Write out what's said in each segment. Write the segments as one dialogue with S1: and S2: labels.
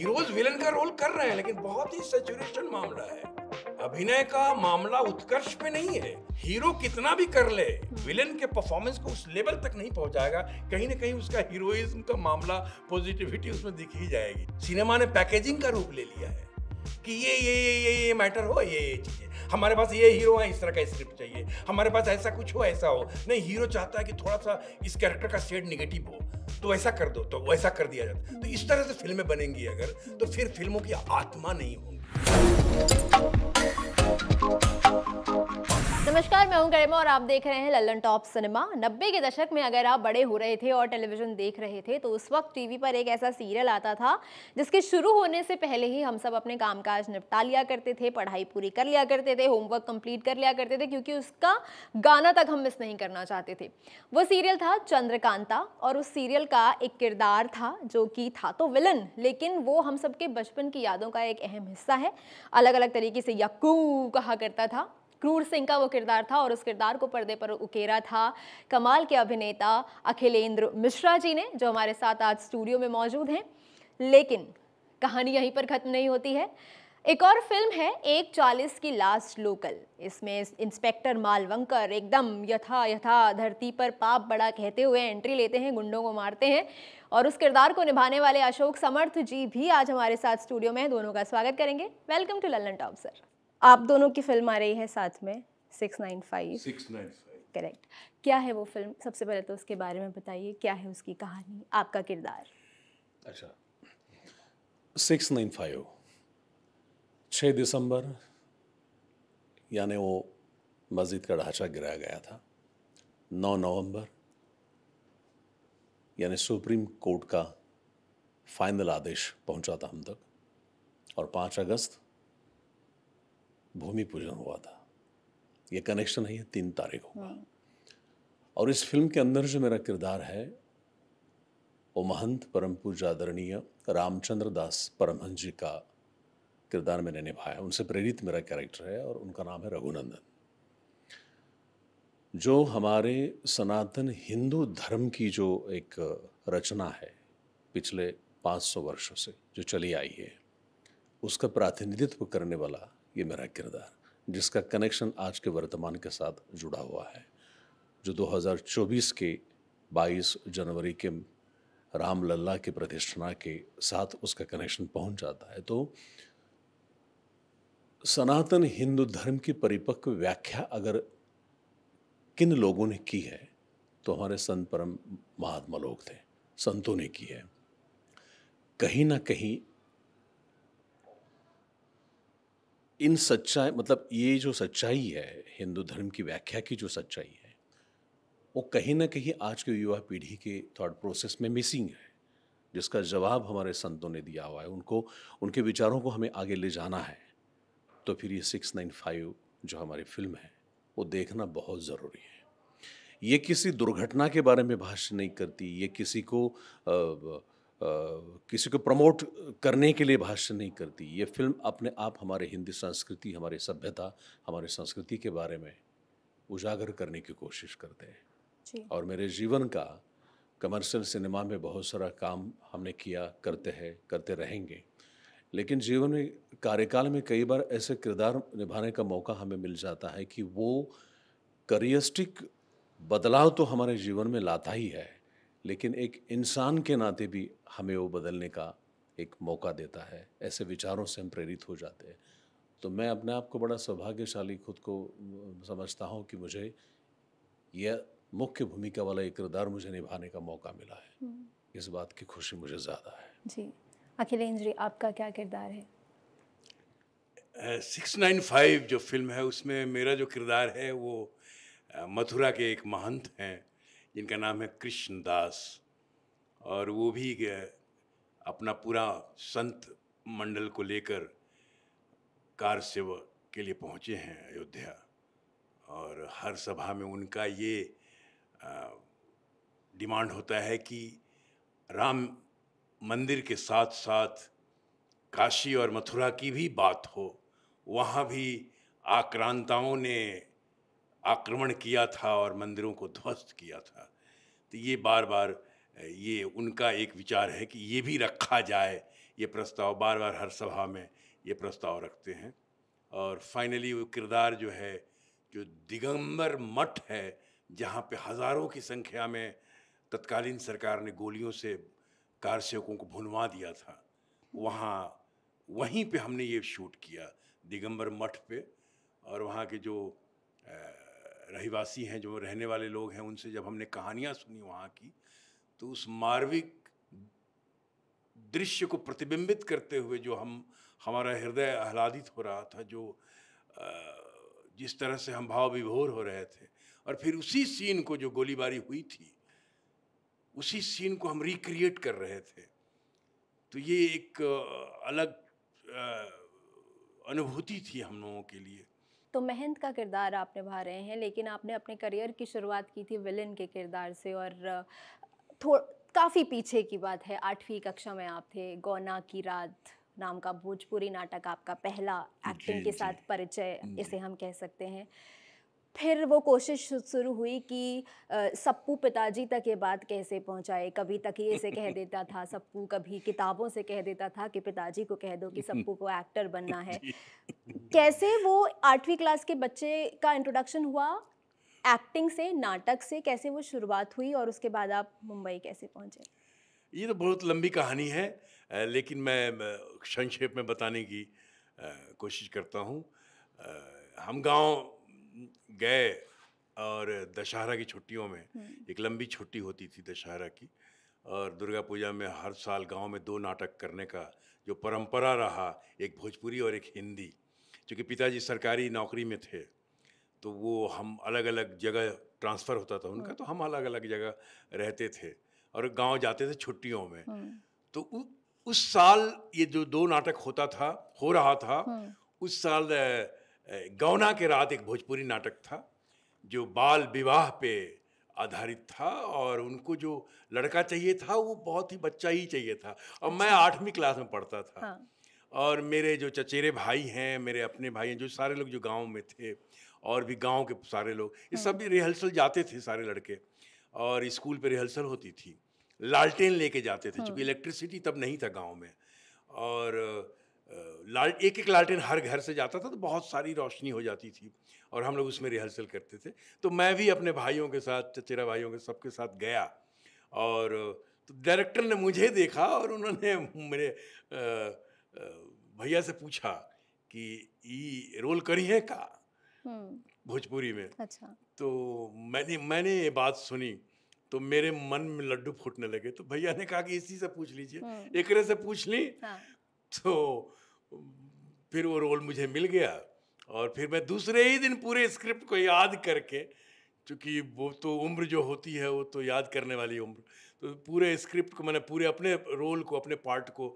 S1: Heroes villain का role कर रहे हैं लेकिन बहुत ही सेचुरेशन मामला है अभिनय का मामला उत्कर्ष पे नहीं है हीरो कितना भी कर ले विलन के परफॉर्मेंस को उस लेवल तक नहीं पहुंचाएगा कहीं ना कहीं उसका हीरोइज्म का मामला पॉजिटिविटी उसमें दिख ही जाएगी सिनेमा ने पैकेजिंग का रूप ले लिया है कि ये ये ये ये ये मैटर हो ये ये चीज़ें हमारे पास ये हीरो है इस तरह का स्क्रिप्ट चाहिए हमारे पास ऐसा कुछ हो ऐसा हो नहीं हीरो चाहता है कि थोड़ा सा इस कैरेक्टर का शेड निगेटिव हो तो ऐसा कर दो तो वैसा कर दिया जाता तो इस तरह से फिल्में बनेंगी अगर तो फिर फिल्मों की आत्मा नहीं होगी
S2: नमस्कार मैं हूं गरिमा और आप देख रहे हैं लल्लन टॉप सिनेमा नब्बे के दशक में अगर आप बड़े हो रहे थे और टेलीविज़न देख रहे थे तो उस वक्त टीवी पर एक ऐसा सीरियल आता था जिसके शुरू होने से पहले ही हम सब अपने कामकाज निपटा लिया करते थे पढ़ाई पूरी कर लिया करते थे होमवर्क कंप्लीट कर लिया करते थे क्योंकि उसका गाना तक हम मिस नहीं करना चाहते थे वो सीरियल था चंद्रकांता और उस सीरियल का एक किरदार था जो कि था तो विलन लेकिन वो हम सबके बचपन की यादों का एक अहम हिस्सा है अलग अलग तरीके से यक्कू कहा करता था क्रूर सिंह का वो किरदार था और उस किरदार को पर्दे पर उकेरा था कमाल के अभिनेता अखिलेंद्र मिश्रा जी ने जो हमारे साथ आज स्टूडियो में मौजूद हैं लेकिन कहानी यहीं पर ख़त्म नहीं होती है एक और फिल्म है एक चालीस की लास्ट लोकल इसमें इंस्पेक्टर मालवंकर एकदम यथा यथा धरती पर पाप बड़ा कहते हुए एंट्री लेते हैं गुंडों को मारते हैं और उस किरदार को निभाने वाले अशोक समर्थ जी भी आज हमारे साथ स्टूडियो में दोनों का स्वागत करेंगे welcome to Lallantop sir आप दोनों की फिल्म आ रही है साथ में six nine five six nine five correct क्या है वो फिल्म सबसे पहले तो उसके बारे में बताइए क्या है उसकी कहानी आपका किरदार
S3: अच्छा सिक्स नाइन फाइव छः दिसंबर यानी वो मस्जिद का ढांचा गिराया गया था नौ नवंबर यानी सुप्रीम कोर्ट का फाइनल आदेश पहुंचा था हम तक और पाँच अगस्त भूमि पूजन हुआ था ये कनेक्शन है ये तीन तारीखों का और इस फिल्म के अंदर जो मेरा किरदार है वो महंत परम पूज आदरणीय रामचंद्र दास परमहंस जी का किरदार मैंने निभाया उनसे प्रेरित मेरा कैरेक्टर है और उनका नाम है रघुनंदन जो हमारे सनातन हिंदू धर्म की जो एक रचना है पिछले 500 वर्षों से जो चली आई है उसका प्रतिनिधित्व करने वाला ये मेरा किरदार जिसका कनेक्शन आज के वर्तमान के साथ जुड़ा हुआ है जो 2024 के 22 जनवरी के राम लल्ला की प्रतिष्ठा के साथ उसका कनेक्शन पहुंच जाता है तो सनातन हिंदू धर्म की परिपक्व व्याख्या अगर किन लोगों ने की है तो हमारे संत परम महात्मा लोग थे संतों ने की है कहीं ना कहीं इन सच्चाई मतलब ये जो सच्चाई है हिंदू धर्म की व्याख्या की जो सच्चाई है वो कहीं ना कहीं आज के युवा पीढ़ी के थॉट प्रोसेस में मिसिंग है जिसका जवाब हमारे संतों ने दिया हुआ है उनको उनके विचारों को हमें आगे ले जाना है तो फिर ये सिक्स नाइन फाइव जो हमारी फिल्म है वो देखना बहुत ज़रूरी है ये किसी दुर्घटना के बारे में भाष्य नहीं करती ये किसी को किसी को प्रमोट करने के लिए भाषण नहीं करती ये फिल्म अपने आप हमारे हिंदी संस्कृति हमारे सभ्यता हमारे संस्कृति के बारे में उजागर करने की कोशिश करते हैं और मेरे जीवन का कमर्शियल सिनेमा में बहुत सारा काम हमने किया करते हैं करते रहेंगे लेकिन जीवन में कार्यकाल में कई बार ऐसे किरदार निभाने का मौका हमें मिल जाता है कि वो करियस्टिक बदलाव तो हमारे जीवन में लाता ही है लेकिन एक इंसान के नाते भी हमें वो बदलने का एक मौका देता है ऐसे विचारों से हम प्रेरित हो जाते हैं तो मैं अपने आप को बड़ा सौभाग्यशाली खुद को समझता हूँ कि मुझे यह मुख्य भूमिका वाला एक किरदार मुझे निभाने का मौका मिला है हम्म। इस बात की खुशी मुझे ज़्यादा है
S2: जी अखिलेंद्र जी आपका क्या किरदार है
S1: सिक्स नाइन फाइव जो फिल्म है उसमें मेरा जो किरदार है वो मथुरा के एक महंत हैं जिनका नाम है कृष्णदास और वो भी अपना पूरा संत मंडल को लेकर कार सेवा के लिए पहुँचे हैं अयोध्या और हर सभा में उनका ये डिमांड होता है कि राम मंदिर के साथ साथ काशी और मथुरा की भी बात हो वहाँ भी आक्रांताओं ने आक्रमण किया था और मंदिरों को ध्वस्त किया था तो ये बार बार ये उनका एक विचार है कि ये भी रखा जाए ये प्रस्ताव बार बार हर सभा में ये प्रस्ताव रखते हैं और फाइनली वो किरदार जो है जो दिगंबर मठ है जहाँ पे हज़ारों की संख्या में तत्कालीन सरकार ने गोलियों से कार सेवकों को भुनवा दिया था वहाँ वहीं पे हमने ये शूट किया दिगंबर मठ पे और वहाँ के जो रहवासी हैं जो रहने वाले लोग हैं उनसे जब हमने कहानियाँ सुनी वहाँ की तो उस मार्विक दृश्य को प्रतिबिंबित करते हुए जो हम हमारा हृदय आह्लादित हो रहा था जो जिस तरह से हम भाव विभोर हो रहे थे और फिर उसी सीन को जो गोलीबारी हुई थी उसी सीन को हम रिक्रिएट कर रहे थे तो ये एक अलग अनुभूति थी हम लोगों के लिए
S2: तो महंत का किरदार आप निभा रहे हैं लेकिन आपने अपने करियर की शुरुआत की थी विलन के किरदार से और थो काफ़ी पीछे की बात है आठवीं कक्षा में आप थे गौना की रात नाम का भोजपुरी नाटक आपका पहला एक्टिंग के साथ परिचय इसे हम कह सकते हैं फिर वो कोशिश शुरू हुई कि सप्पू पिताजी तक ये बात कैसे पहुंचाए कभी तकिए से कह देता था सप्पू कभी किताबों से कह देता था कि पिताजी को कह दो कि सप्पू को एक्टर बनना है कैसे वो आठवीं क्लास के बच्चे का इंट्रोडक्शन हुआ एक्टिंग से नाटक से कैसे वो शुरुआत हुई और उसके बाद आप मुंबई कैसे पहुँचे
S1: ये तो बहुत लंबी कहानी है लेकिन मैं संक्षेप में बताने की कोशिश करता हूँ हम गाँव गए और दशहरा की छुट्टियों में हम्म। एक लंबी छुट्टी होती थी दशहरा की और दुर्गा पूजा में हर साल गांव में दो नाटक करने का जो परंपरा रहा एक भोजपुरी और एक हिंदी चूँकि पिताजी सरकारी नौकरी में थे तो वो हम अलग अलग जगह ट्रांसफ़र होता था उनका हम्म। तो हम अलग अलग जगह रहते थे और गांव जाते थे छुट्टियों में हम्म। तो उ, उस साल ये जो दो नाटक होता था हो रहा था उस साल गौना के रात एक भोजपुरी नाटक था जो बाल विवाह पे आधारित था और उनको जो लड़का चाहिए था वो बहुत ही बच्चा ही चाहिए था और मैं अच्छा। आठवीं क्लास में पढ़ता था हाँ। और मेरे जो चचेरे भाई हैं मेरे अपने भाई हैं जो सारे लोग जो गांव में थे और भी गांव के सारे लोग ये हाँ। सब भी रिहर्सल जाते थे सारे लड़के और स्कूल पे रिहर्सल होती थी लालटेन लेके जाते थे क्योंकि हाँ। इलेक्ट्रिसिटी तब नहीं था गाँव में और लाल एक एक लालटेन हर घर से जाता था तो बहुत सारी रोशनी हो जाती थी और हम लोग उसमें रिहर्सल करते थे तो मैं भी अपने भाइयों के साथ चचेरा भाइयों के सबके साथ गया और तो डायरेक्टर ने मुझे देखा और उन्होंने मेरे भैया से पूछा कि ये रोल करी है का भोजपुरी में अच्छा तो मैंने मैंने ये बात सुनी तो मेरे मन में लड्डू फूटने लगे तो भैया ने कहा कि इसी से पूछ लीजिए एक से पूछ ली हाँ। तो फिर वो रोल मुझे मिल गया और फिर मैं दूसरे ही दिन पूरे स्क्रिप्ट को याद करके क्योंकि वो तो उम्र जो होती है वो तो याद करने वाली उम्र तो पूरे स्क्रिप्ट को मैंने पूरे अपने रोल को अपने पार्ट को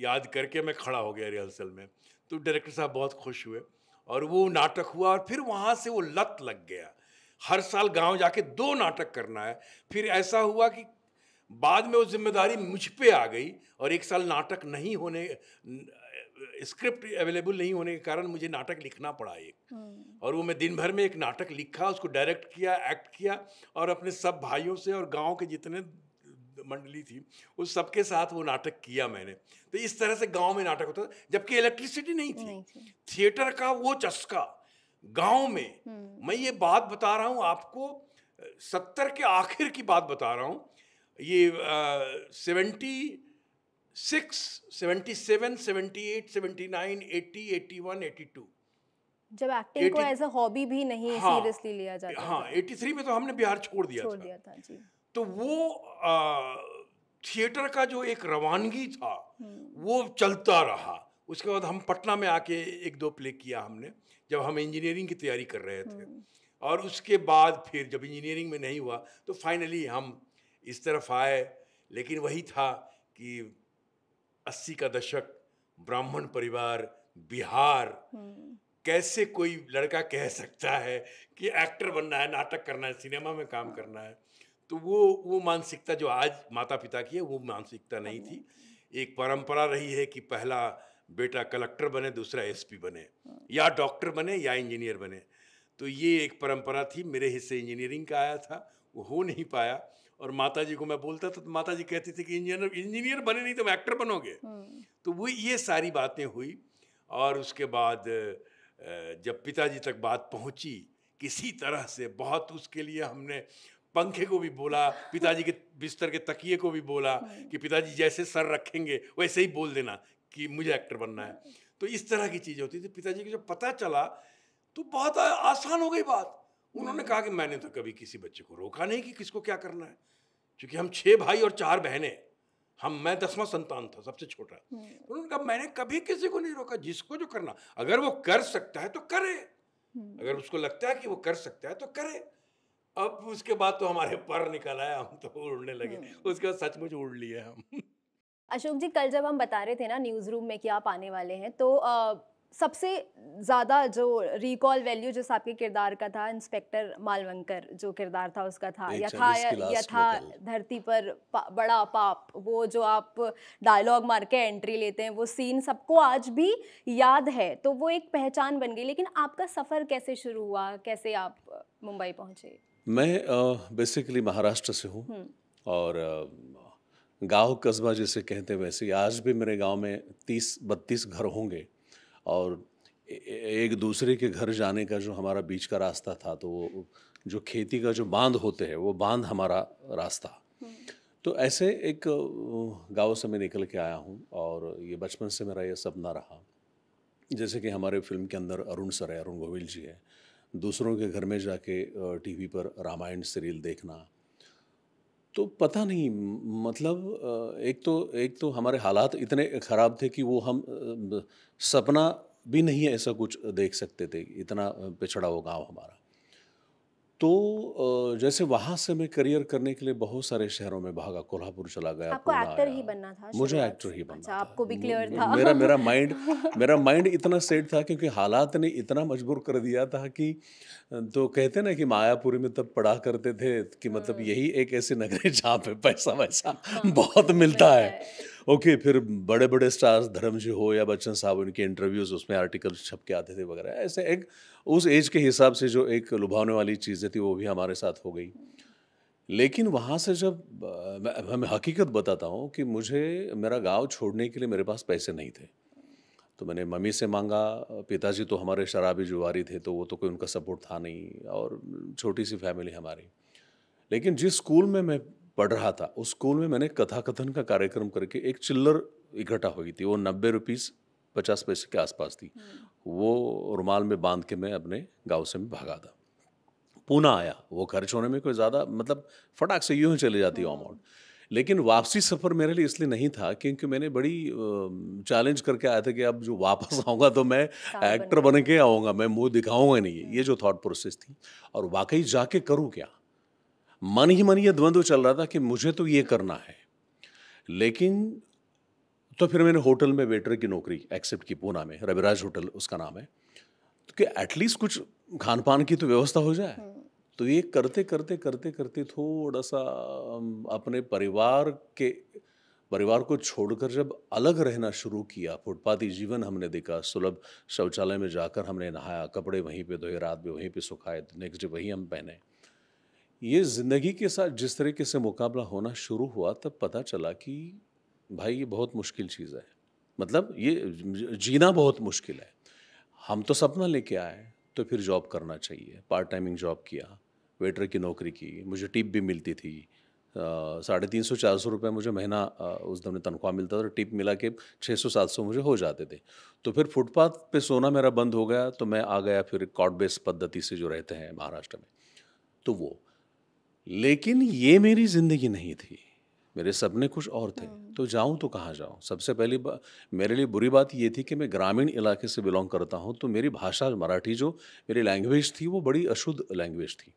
S1: याद करके मैं खड़ा हो गया रिहर्सल में तो डायरेक्टर साहब बहुत खुश हुए और वो नाटक हुआ और फिर वहाँ से वो लत लग गया हर साल गांव जाके दो नाटक करना है फिर ऐसा हुआ कि बाद में वो जिम्मेदारी मुझ पे आ गई और एक साल नाटक नहीं होने स्क्रिप्ट अवेलेबल नहीं होने के कारण मुझे नाटक लिखना पड़ा एक हम्म। और वो मैं दिन भर में एक नाटक लिखा उसको डायरेक्ट किया एक्ट किया और अपने सब भाइयों से और गांव के जितने मंडली थी उस सबके साथ वो नाटक किया मैंने तो इस तरह से गांव में नाटक होता था जबकि इलेक्ट्रिसिटी नहीं थी, नहीं थी। थिएटर का वो चस्का गांव में हम्म। मैं ये बात बता रहा हूँ आपको सत्तर के आखिर की बात बता रहा हूँ ये seventy six seventy seven seventy eight seventy nine eighty eighty one eighty two
S2: जब एक्टिंग को एज अ हॉबी भी नहीं हाँ, सीरियसली लिया जाता हाँ
S1: एट्टी थ्री में तो हमने बिहार छोड़ दिया छोड़ दिया था जी तो वो थिएटर का जो एक रवानगी था हम्म। वो चलता रहा उसके बाद हम पटना में आके एक दो प्ले किया हमने जब हम इंजीनियरिंग की तैयारी कर रहे थे हम्म। और उसके बाद फिर जब इंजीनियरिंग में नहीं हुआ तो फाइनली हम इस तरफ आए लेकिन वही था कि अस्सी का दशक ब्राह्मण परिवार बिहार हम्म। कैसे कोई लड़का कह सकता है कि एक्टर बनना है नाटक करना है सिनेमा में काम हाँ। करना है तो वो वो मानसिकता जो आज माता पिता की है वो मानसिकता नहीं हाँ। थी एक परंपरा रही है कि पहला बेटा कलेक्टर बने दूसरा एसपी बने हाँ। या डॉक्टर बने या इंजीनियर बने तो ये एक परंपरा थी मेरे हिस्से इंजीनियरिंग का आया था वो हो नहीं पाया और माता जी को मैं बोलता था तो माता जी कहती थी कि इंजीनियर इंजीनियर बने नहीं तो एक्टर बनोगे हम्म। तो वो ये सारी बातें हुई और उसके बाद जब पिताजी तक बात पहुंची किसी तरह से बहुत उसके लिए हमने पंखे को भी बोला पिताजी के बिस्तर के तकिए को भी बोला हम्म। कि पिताजी जैसे सर रखेंगे वैसे ही बोल देना कि मुझे एक्टर बनना है हम्म। तो इस तरह की चीज़ होती थी पिताजी को जब पता चला तो बहुत आसान हो गई बात उन्होंने कहा कि मैंने तो कभी किसी बच्चे को रोका नहीं कि किसको क्या करना है क्योंकि हम छह भाई और चार बहनें हम मैं दसवां संतान था सबसे छोटा हम्म। उन्होंने कहा मैंने कभी किसी को नहीं रोका जिसको जो करना अगर वो कर सकता है तो करे
S2: हम्म। अगर
S1: उसको लगता है कि वो कर सकता है तो करे अब उसके बाद तो हमारे पर निकल आया हम तो उड़ने लगे हम्म। उसके बाद सचमुच उड़ लिए हम
S2: अशोक जी कल जब हम बता रहे थे ना न्यूज रूम में कि आप आने वाले हैं तो आ, सबसे ज़्यादा जो रिकॉल वैल्यू जिस आपके किरदार का था इंस्पेक्टर मालवंकर जो किरदार था उसका था यथा यथा धरती पर पा, बड़ा पाप वो जो आप डायलॉग मार के एंट्री लेते हैं वो सीन सबको आज भी याद है तो वो एक पहचान बन गई लेकिन आपका सफ़र कैसे शुरू हुआ कैसे आप मुंबई पहुँचे
S3: मैं बेसिकली महाराष्ट्र से हूँ हम्म। और गाँव कस्बा जिसे कहते हैं वैसे आज भी मेरे गाँव में तीस बत्तीस घर होंगे और एक दूसरे के घर जाने का जो हमारा बीच का रास्ता था तो वो जो खेती का जो बांध होते हैं वो बांध हमारा रास्ता तो ऐसे एक गांव से मैं निकल के आया हूँ और ये बचपन से मेरा ये सपना रहा जैसे कि हमारे फिल्म के अंदर अरुण सर है अरुण गोविल जी है दूसरों के घर में जाके टीवी पर रामायण सीरियल देखना तो पता नहीं मतलब एक तो एक तो हमारे हालात इतने ख़राब थे कि वो हम सपना भी नहीं ऐसा कुछ देख सकते थे इतना पिछड़ा हो गाँव हमारा तो जैसे वहां से मैं करियर करने के लिए बहुत सारे शहरों में भागा कोल्हापुर चला गया आपको एक्टर
S2: ही बनना था मुझे
S3: एक्टर ही बनना
S2: था आपको भी क्लियर था मेरा मेरा माइंड
S3: मेरा माइंड इतना सेट था क्योंकि हालात ने इतना मजबूर कर दिया था कि तो कहते ना कि मायापुरी में तब पढ़ा करते थे कि मतलब हाँ। यही एक ऐसी नगरी जहाँ पे पैसा वैसा हाँ, बहुत मिलता है ओके फिर बड़े बड़े स्टार्स धर्म जी हो या बच्चन साहब उनके इंटरव्यूज़ उसमें आर्टिकल छप के आते थे वगैरह ऐसे एक उस एज के हिसाब से जो एक लुभावने वाली चीज़ें थी वो भी हमारे साथ हो गई लेकिन वहाँ से जब मैं, मैं हकीकत बताता हूँ कि मुझे मेरा गांव छोड़ने के लिए मेरे पास पैसे नहीं थे तो मैंने मम्मी से मांगा पिताजी तो हमारे शराबी जुआरी थे तो वो तो कोई उनका सपोर्ट था नहीं और छोटी सी फैमिली हमारी लेकिन जिस स्कूल में मैं पढ़ रहा था उस स्कूल में मैंने कथा कथन का कार्यक्रम करके एक चिल्लर इकट्ठा हुई थी वो नब्बे रुपीस पचास पैसे के आसपास थी हम्म। वो रुमाल में बांध के मैं अपने गाँव से भागा था पूना आया वो खर्च होने में कोई ज़्यादा मतलब फटाक से यूँ ही चले जाती वो अमाउंट हम्म। लेकिन वापसी सफ़र मेरे लिए इसलिए नहीं था क्योंकि मैंने बड़ी चैलेंज करके आया था कि अब जो वापस आऊँगा तो मैं एक्टर बन के आऊँगा मैं मुँह दिखाऊँगा नहीं ये हम्म। जो थाट प्रोसेस थी और वाकई जाके करूँ क्या मन ही मन ये द्वंद्व चल रहा था कि मुझे तो ये करना है लेकिन तो फिर मैंने होटल में वेटर की नौकरी एक्सेप्ट की पूना में रविराज होटल उसका नाम है तो कि एटलीस्ट कुछ खान पान की तो व्यवस्था हो जाए हम्म। तो ये करते करते करते करते थोड़ा सा अपने परिवार के परिवार को छोड़कर जब अलग रहना शुरू किया फुटपाती जीवन हमने देखा सुलभ शौचालय में जाकर हमने नहाया कपड़े वहीं पे धोए रात भी वहीं पे सुखाए नेक्स्ट डे वहीं हम पहने ये ज़िंदगी के साथ जिस तरीके से मुकाबला होना शुरू हुआ तब पता चला कि भाई ये बहुत मुश्किल चीज़ है मतलब ये जीना बहुत मुश्किल है हम तो सपना लेके आए तो फिर जॉब करना चाहिए पार्ट टाइमिंग जॉब किया वेटर की नौकरी की मुझे टिप भी मिलती थी साढ़े तीन सौ चार सौ रुपये मुझे महीना उस दम ने तनख्वाह मिलता था और तो टिप मिला के छः सौ सात सौ मुझे हो जाते थे तो फिर फुटपाथ पे सोना मेरा बंद हो गया तो मैं आ गया फिर कॉड बेस पद्धति से जो रहते हैं महाराष्ट्र में तो वो लेकिन ये मेरी ज़िंदगी नहीं थी मेरे सपने कुछ और थे हाँ। तो जाऊं तो कहाँ जाऊं सबसे पहली मेरे लिए बुरी बात ये थी कि मैं ग्रामीण इलाके से बिलोंग करता हूं तो मेरी भाषा मराठी जो मेरी लैंग्वेज थी वो बड़ी अशुद्ध लैंग्वेज थी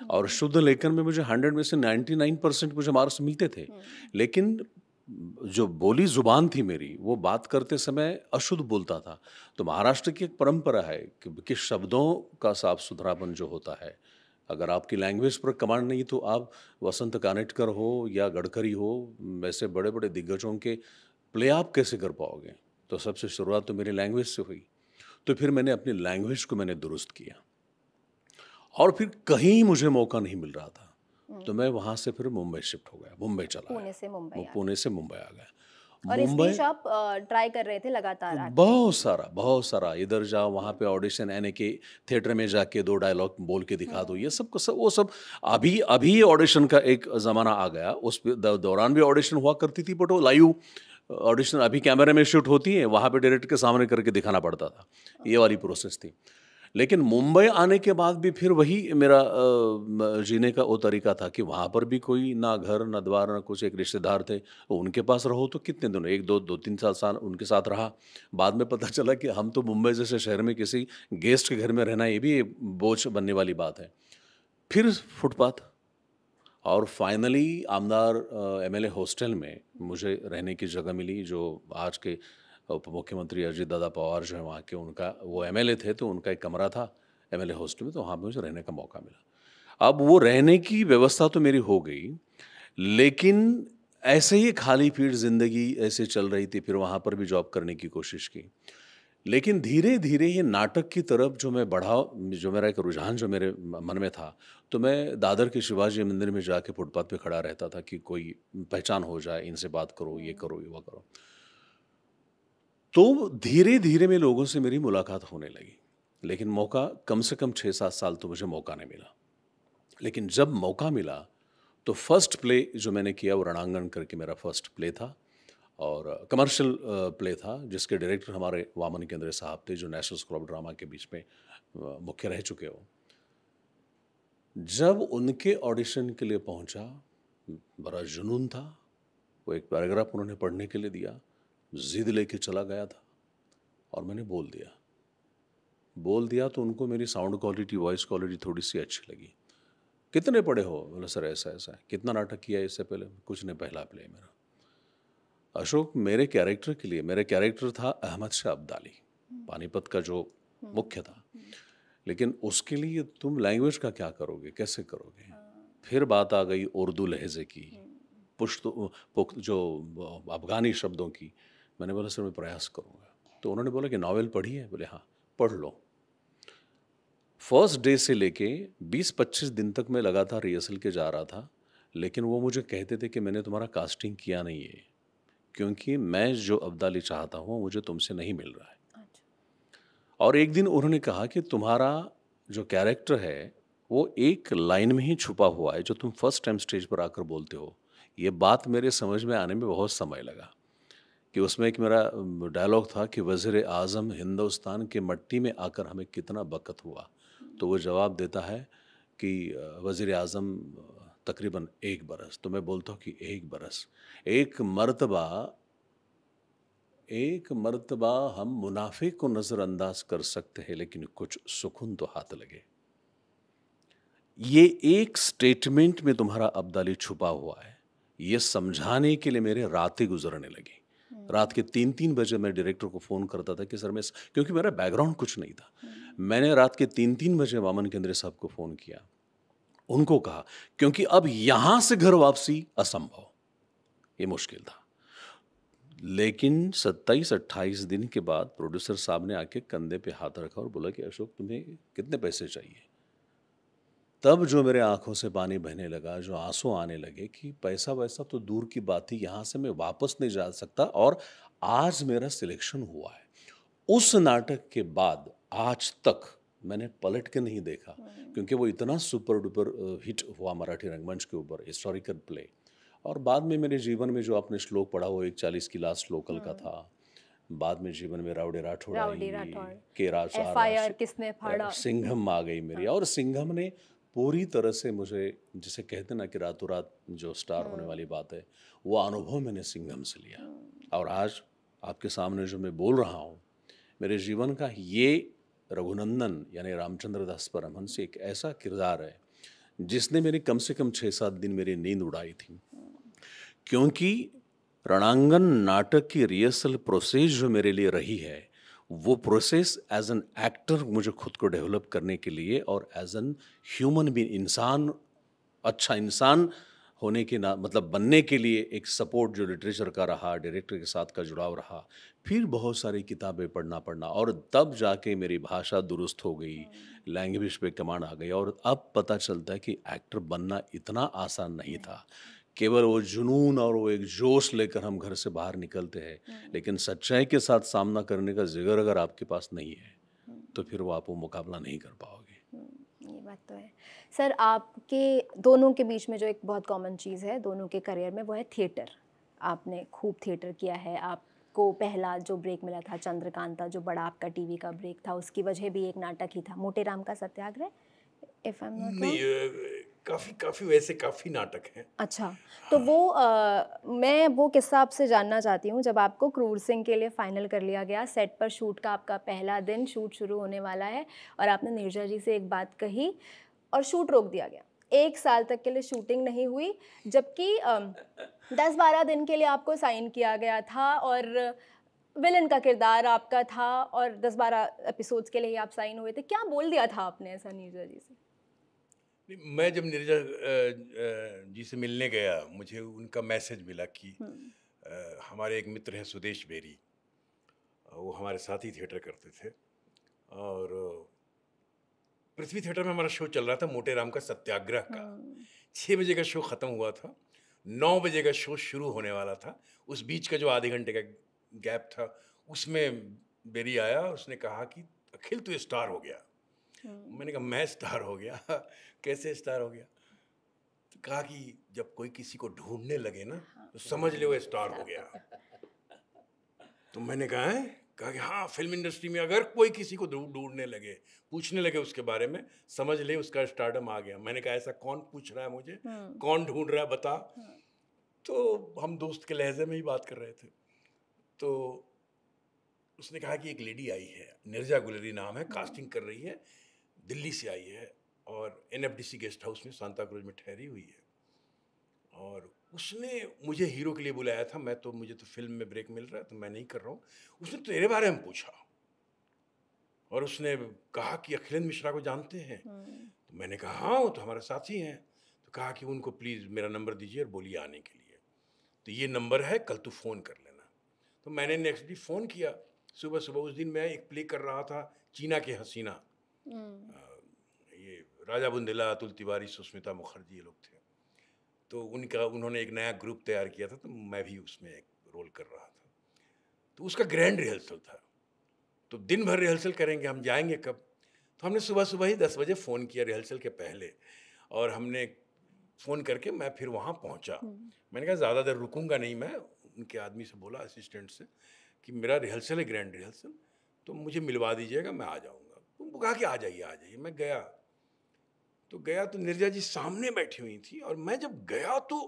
S3: हाँ। और शुद्ध लेखन में मुझे हंड्रेड में से नाइन्टी नाइन परसेंट मुझे मार्क्स मिलते थे हाँ। लेकिन जो बोली ज़ुबान थी मेरी वो बात करते समय अशुद्ध बोलता था तो महाराष्ट्र की एक परंपरा है कि, कि शब्दों का साफ सुथरापन जो होता है अगर आपकी लैंग्वेज पर कमांड नहीं तो आप वसंत कानेटकर हो या गडकरी हो वैसे बड़े बड़े दिग्गजों के प्ले आप कैसे कर पाओगे तो सबसे शुरुआत तो मेरी लैंग्वेज से हुई तो फिर मैंने अपनी लैंग्वेज को मैंने दुरुस्त किया और फिर कहीं मुझे मौका नहीं मिल रहा था तो हम्म। मैं वहाँ से फिर मुंबई शिफ्ट हो गया मुंबई चला
S2: पुणे से मुंबई
S3: पुणे से मुंबई आ गया और इस आप
S2: ट्राई कर रहे थे लगातार
S3: बहुत सारा बहुत सारा इधर जाओ वहाँ पे ऑडिशन यानी कि थिएटर में जाके दो डायलॉग बोल के दिखा दो ये सब सब वो सब अभी अभी ऑडिशन का एक ज़माना आ गया उस दौरान भी ऑडिशन हुआ करती थी बट वो लाइव ऑडिशन अभी कैमरे में शूट होती है वहाँ पे डायरेक्टर के सामने करके दिखाना पड़ता था ये वाली प्रोसेस थी लेकिन मुंबई आने के बाद भी फिर वही मेरा जीने का वो तरीका था कि वहाँ पर भी कोई ना घर ना द्वार ना कुछ एक रिश्तेदार थे उनके पास रहो तो कितने दिनों एक दो दो तीन साल साल उनके साथ रहा बाद में पता चला कि हम तो मुंबई जैसे शहर में किसी गेस्ट के घर में रहना ये भी बोझ बनने वाली बात है फिर फुटपाथ और फाइनली आमदार एम हॉस्टल में मुझे रहने की जगह मिली जो आज के उप मुख्यमंत्री अजीत दादा पवार जो है वहाँ के उनका वो एम थे तो उनका एक कमरा था एमएलए हॉस्टल में तो वहाँ पर मुझे रहने का मौका मिला अब वो रहने की व्यवस्था तो मेरी हो गई लेकिन ऐसे ही खाली पीठ जिंदगी ऐसे चल रही थी फिर वहाँ पर भी जॉब करने की कोशिश की लेकिन धीरे धीरे ये नाटक की तरफ जो मैं बढ़ा जो मेरा एक रुझान जो मेरे मन में था तो मैं दादर के शिवाजी मंदिर में जाके फुटपाथ पे खड़ा रहता था कि कोई पहचान हो जाए इनसे बात करो ये करो ये वो करो तो धीरे धीरे में लोगों से मेरी मुलाकात होने लगी लेकिन मौका कम से कम छः सात साल तो मुझे मौका नहीं मिला लेकिन जब मौका मिला तो फर्स्ट प्ले जो मैंने किया वो रणांगण करके मेरा फर्स्ट प्ले था और कमर्शियल प्ले था जिसके डायरेक्टर हमारे वामन केंद्र साहब थे जो नेशनल स्कूल ऑफ ड्रामा के बीच में मुख्य रह चुके हो जब उनके ऑडिशन के लिए पहुंचा बड़ा जुनून था वो एक पैराग्राफ उन्होंने पढ़ने के लिए दिया जिद लेके चला गया था और मैंने बोल दिया बोल दिया तो उनको मेरी साउंड क्वालिटी वॉइस क्वालिटी थोड़ी सी अच्छी लगी कितने पढ़े हो बोला सर ऐसा ऐसा है कितना नाटक किया इससे पहले कुछ नहीं पहला प्ले मेरा अशोक मेरे कैरेक्टर के लिए मेरा कैरेक्टर था अहमद शाह अब्दाली पानीपत का जो मुख्य था लेकिन उसके लिए तुम लैंग्वेज का क्या करोगे कैसे करोगे फिर बात आ गई उर्दू लहजे की हम्म। पुश्त जो अफगानी शब्दों की मैंने बोला सर मैं प्रयास करूँगा तो उन्होंने बोला कि नावल पढ़ी है बोले हाँ पढ़ लो फर्स्ट डे से लेके 20-25 दिन तक मैं लगातार रिहर्सल के जा रहा था लेकिन वो मुझे कहते थे कि मैंने तुम्हारा कास्टिंग किया नहीं है क्योंकि मैं जो अब्दाली चाहता हूँ मुझे तुमसे नहीं मिल रहा है अच्छा। और एक दिन उन्होंने कहा कि तुम्हारा जो कैरेक्टर है वो एक लाइन में ही छुपा हुआ है जो तुम फर्स्ट टाइम स्टेज पर आकर बोलते हो ये बात मेरे समझ में आने में बहुत समय लगा कि उसमें एक मेरा डायलॉग था कि वज़र अजम हिंदुस्तान के मट्टी में आकर हमें कितना बकत हुआ तो वो जवाब देता है कि वज़र अजम तकरीबन एक बरस तो मैं बोलता हूँ कि एक बरस एक मरतबा एक मरतबा हम मुनाफे को नज़रअंदाज कर सकते हैं लेकिन कुछ सुकून तो हाथ लगे ये एक स्टेटमेंट में तुम्हारा अब्दाली छुपा हुआ है ये समझाने के लिए मेरे रातें गुजरने लगी रात के तीन तीन बजे मैं डायरेक्टर को फ़ोन करता था कि सर मैं क्योंकि मेरा बैकग्राउंड कुछ नहीं था मैंने रात के तीन तीन बजे वामन केंद्रे साहब को फ़ोन किया उनको कहा क्योंकि अब यहाँ से घर वापसी असंभव ये मुश्किल था लेकिन 27 28 दिन के बाद प्रोड्यूसर साहब ने आके कंधे पे हाथ रखा और बोला कि अशोक तुम्हें कितने पैसे चाहिए तब जो मेरे आंखों से पानी बहने लगा जो आंसू आने लगे कि पैसा वैसा तो दूर की बात थी यहाँ से मैं वापस नहीं जा सकता और आज मेरा सिलेक्शन हुआ है उस नाटक के बाद आज तक मैंने पलट के नहीं देखा हम्म। क्योंकि वो इतना सुपर डुपर हिट हुआ मराठी रंगमंच के ऊपर हिस्टोरिकल प्ले और बाद में मेरे जीवन में जो आपने श्लोक पढ़ा वो एक चालीस की लास्ट लोकल का हम्म। था बाद में जीवन में रावड़े राठौड़ के राजा सिंघम आ गई मेरी हाँ। और सिंघम ने पूरी तरह से मुझे जिसे कहते ना कि रातों रात जो स्टार होने हाँ। वाली बात है वो अनुभव मैंने सिंघम से लिया हाँ। और आज आपके सामने जो मैं बोल रहा हूँ मेरे जीवन का ये रघुनंदन यानी रामचंद्र दास परमहंस एक ऐसा किरदार है जिसने मेरे कम से कम छः सात दिन मेरी नींद उड़ाई थी हाँ। क्योंकि रणांगन नाटक की रिहर्सल प्रोसेस जो मेरे लिए रही है वो प्रोसेस एज एन एक्टर मुझे खुद को डेवलप करने के लिए और एज एन ह्यूमन बीन इंसान अच्छा इंसान होने के ना मतलब बनने के लिए एक सपोर्ट जो लिटरेचर का रहा डायरेक्टर के साथ का जुड़ाव रहा फिर बहुत सारी किताबें पढ़ना पढ़ना और तब जाके मेरी भाषा दुरुस्त हो गई लैंग्वेज पे कमांड आ गई और अब पता चलता है कि एक्टर बनना इतना आसान नहीं था केवल वो जुनून और वो एक जोश लेकर हम घर से बाहर निकलते हैं हम्म। लेकिन सच्चाई के साथ सामना करने का जिगर अगर आपके पास नहीं है हम्म। तो फिर वो आप वो मुकाबला नहीं कर पाओगे
S2: हम्म, ये बात तो है सर आपके दोनों के बीच में जो एक बहुत कॉमन चीज़ है दोनों के करियर में वो है थिएटर आपने खूब थिएटर किया है आप को पहला जो ब्रेक मिला था चंद्रकांता जो बड़ा आपका टीवी का ब्रेक था उसकी वजह भी एक नाटक ही था मोटे राम का सत्याग्रह इफ आई एम
S1: नॉट काफ़ी काफ़ी वैसे काफ़ी नाटक हैं
S2: अच्छा हाँ। तो वो आ, मैं वो किस्सा आपसे जानना चाहती हूँ जब आपको क्रूर सिंह के लिए फ़ाइनल कर लिया गया सेट पर शूट का आपका पहला दिन शूट शुरू होने वाला है और आपने निर्जा जी से एक बात कही और शूट रोक दिया गया एक साल तक के लिए शूटिंग नहीं हुई जबकि दस बारह दिन के लिए आपको साइन किया गया था और विलन का किरदार आपका था और दस बारह एपिसोड्स के लिए आप साइन हुए थे क्या बोल दिया था आपने ऐसा नीरजा जी से
S1: मैं जब नीरजा जी से मिलने गया मुझे उनका मैसेज मिला कि हमारे एक मित्र हैं सुदेश बेरी वो हमारे साथ ही थिएटर करते थे और पृथ्वी थिएटर में हमारा शो चल रहा था मोटे राम का सत्याग्रह का छः बजे का शो ख़त्म हुआ था नौ बजे का शो शुरू होने वाला था उस बीच का जो आधे घंटे का गैप था उसमें बेरी आया और उसने कहा कि अखिल तो स्टार हो गया अच्छा। मैंने कहा मैं स्टार हो गया कैसे स्टार हो गया तो कहा कि जब कोई किसी को ढूंढने लगे ना हाँ। तो समझ ले वो स्टार हो गया तो मैंने कहा है कहा कि हाँ फिल्म इंडस्ट्री में अगर कोई किसी को ढूंढने लगे पूछने लगे उसके बारे में समझ ले उसका स्टार्टअप आ गया मैंने कहा ऐसा कौन पूछ रहा है मुझे हाँ। कौन ढूंढ रहा है बता हाँ। तो हम दोस्त के लहजे में ही बात कर रहे थे तो उसने कहा कि एक लेडी आई है निर्जा गुलेरी नाम है कास्टिंग कर रही है दिल्ली से आई है और एन गेस्ट हाउस में सांता क्रूज में ठहरी हुई है और उसने मुझे हीरो के लिए बुलाया था मैं तो मुझे तो फिल्म में ब्रेक मिल रहा है तो मैं नहीं कर रहा हूँ उसने तेरे बारे में पूछा और उसने कहा कि अखिलेंद्र मिश्रा को जानते हैं हम्म। तो मैंने कहा हाँ वो तो हमारे साथ ही हैं तो कहा कि उनको प्लीज़ मेरा नंबर दीजिए और बोलिए आने के लिए तो ये नंबर है कल तू फ़ोन कर लेना तो मैंने नेक्स्ट डे फ़ोन किया सुबह सुबह उस दिन मैं एक प्ले कर रहा था चीना के हसीना हम्म। ये राजा बुंदेला अतुल तिवारी सुस्मिता मुखर्जी ये लोग थे तो उनका उन्होंने एक नया ग्रुप तैयार किया था तो मैं भी उसमें एक रोल कर रहा था तो उसका ग्रैंड रिहर्सल था तो दिन भर रिहर्सल करेंगे हम जाएंगे कब तो हमने सुबह सुबह ही दस बजे फ़ोन किया रिहर्सल के पहले और हमने फ़ोन करके मैं फिर वहाँ पहुँचा हम्म। मैंने कहा ज़्यादा देर रुकूँगा नहीं मैं उनके आदमी से बोला असिस्टेंट से कि मेरा रिहर्सल है ग्रैंड रिहर्सल तो मुझे मिलवा दीजिएगा मैं आ जाऊँगा उनको कहा कि आ जाइए आ जाइए मैं गया तो गया तो निर्जा जी सामने बैठी हुई थी और मैं जब गया तो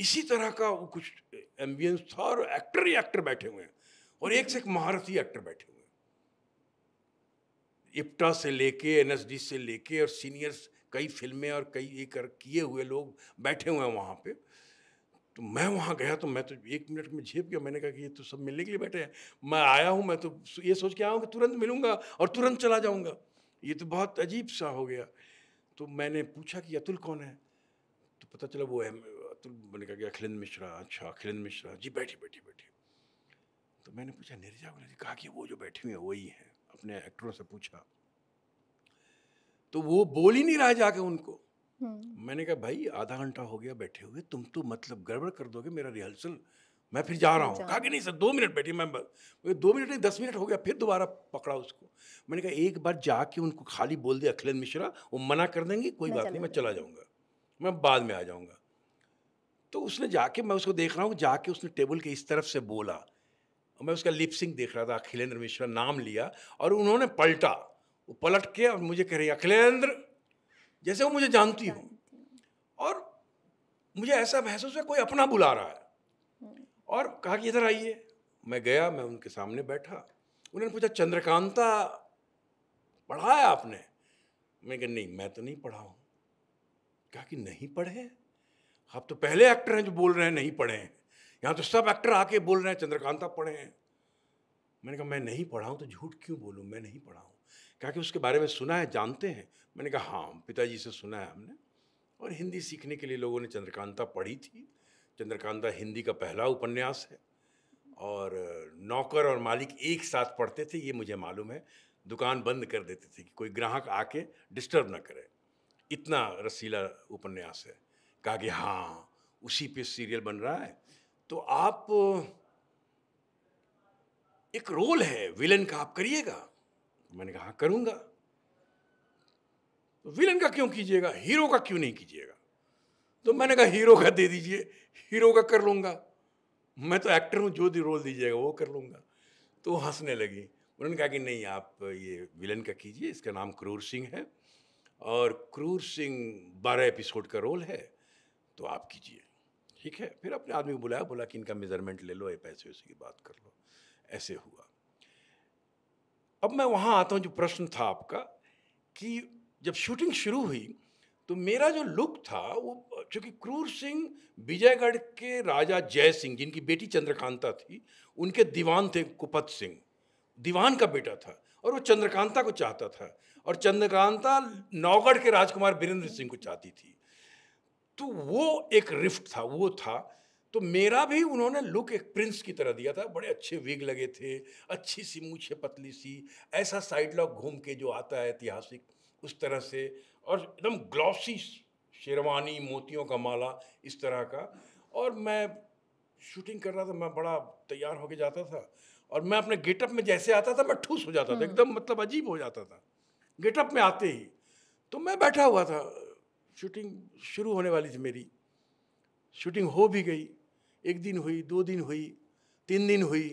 S1: इसी तरह का वो कुछ एम्बियंस था और एक्टर ही एक्टर बैठे हुए हैं और एक से एक महारथी एक्टर बैठे हुए हैं इप्टा से लेके एन से लेके और सीनियर्स कई फिल्में और कई ये कर किए हुए लोग बैठे हुए हैं वहाँ पर तो मैं वहाँ गया तो मैं तो एक मिनट में झेप गया मैंने कहा कि ये तो सब मिलने के लिए बैठे हैं मैं आया हूँ मैं तो ये सोच के आया हूँ कि तुरंत मिलूँगा और तुरंत चला जाऊँगा ये तो बहुत अजीब सा हो गया तो मैंने पूछा कि अतुल कौन है तो पता चला वो है अतुल मैंने कहा कि अखिलेंद्र मिश्रा अच्छा अखिलेंद्र मिश्रा जी बैठी बैठी बैठी तो मैंने पूछा नीरजा जी कहा कि वो जो बैठे हुए हैं वही हैं अपने एक्टरों से पूछा तो वो बोल ही नहीं रहा जाके उनको हम्म। मैंने कहा भाई आधा घंटा हो गया बैठे हुए तुम तो मतलब गड़बड़ कर दोगे मेरा रिहर्सल मैं फिर जा रहा हूँ कहा कि नहीं सर दो मिनट बैठिए मैं दो मिनट नहीं दस मिनट हो गया फिर दोबारा पकड़ा उसको मैंने कहा एक बार जाके उनको खाली बोल दिया अखिलेश मिश्रा वो मना कर देंगे कोई बात नहीं मैं चला जाऊँगा मैं बाद में आ जाऊँगा तो उसने जाके मैं उसको देख रहा हूँ जाके उसने टेबल के इस तरफ से बोला और मैं उसका लिपसिंग देख रहा था अखिलेंद्र मिश्रा नाम लिया और उन्होंने पलटा वो पलट के और मुझे कह रही अखिलेंद्र जैसे वो मुझे जानती हो और मुझे ऐसा महसूस हुआ कोई अपना बुला रहा है हम्म। और कहा कि इधर आइए मैं गया मैं उनके सामने बैठा उन्होंने पूछा चंद्रकांता पढ़ाया आपने मैं कहा नहीं मैं तो नहीं पढ़ा हूँ कहा कि नहीं पढ़े आप तो पहले एक्टर हैं जो बोल रहे हैं नहीं पढ़े हैं यहाँ तो सब एक्टर आके बोल रहे हैं चंद्रकांता पढ़े हैं मैंने कहा मैं नहीं पढ़ाऊँ तो झूठ क्यों बोलूँ मैं नहीं पढ़ाऊँ कहा कि उसके बारे में सुना है जानते हैं मैंने कहा हाँ पिताजी से सुना है हमने और हिंदी सीखने के लिए लोगों ने चंद्रकांता पढ़ी थी चंद्रकांता हिंदी का पहला उपन्यास है और नौकर और मालिक एक साथ पढ़ते थे ये मुझे मालूम है दुकान बंद कर देते थे कि कोई ग्राहक आके डिस्टर्ब ना करे इतना रसीला उपन्यास है कहा कि हाँ उसी पे सीरियल बन रहा है तो आप एक रोल है विलन का आप करिएगा तो मैंने कहा हाँ, करूंगा तो विलन का क्यों कीजिएगा हीरो का क्यों नहीं कीजिएगा तो मैंने कहा हीरो का दे दीजिए हीरो का कर लूँगा मैं तो एक्टर हूँ जो भी रोल दीजिएगा वो कर लूँगा तो हंसने लगी उन्होंने कहा कि नहीं आप ये विलन का कीजिए इसका नाम क्रूर सिंह है और क्रूर सिंह बारह एपिसोड का रोल है तो आप कीजिए ठीक है फिर अपने आदमी को बुलाया बोला कि इनका मेज़रमेंट ले लो ये पैसे वैसे की बात कर लो ऐसे हुआ अब मैं वहाँ आता हूँ जो प्रश्न था आपका कि जब शूटिंग शुरू हुई तो मेरा जो लुक था वो चूँकि क्रूर सिंह विजयगढ़ के राजा जय सिंह जिनकी बेटी चंद्रकांता थी उनके दीवान थे कुपत सिंह दीवान का बेटा था और वो चंद्रकांता को चाहता था और चंद्रकांता नौगढ़ के राजकुमार वीरेंद्र सिंह को चाहती थी तो वो एक रिफ्ट था वो था तो मेरा भी उन्होंने लुक एक प्रिंस की तरह दिया था बड़े अच्छे विग लगे थे अच्छी सी मूछे पतली सी ऐसा साइड लॉक घूम के जो आता है ऐतिहासिक उस तरह से और एकदम ग्लॉसी शेरवानी मोतियों का माला इस तरह का और मैं शूटिंग कर रहा था मैं बड़ा तैयार होके जाता था और मैं अपने गेटअप में जैसे आता था मैं ठूस हो जाता था हम्म। एकदम मतलब अजीब हो जाता था गेटअप में आते ही तो मैं बैठा हुआ था शूटिंग शुरू होने वाली थी मेरी शूटिंग हो भी गई एक दिन हुई दो दिन हुई तीन दिन हुई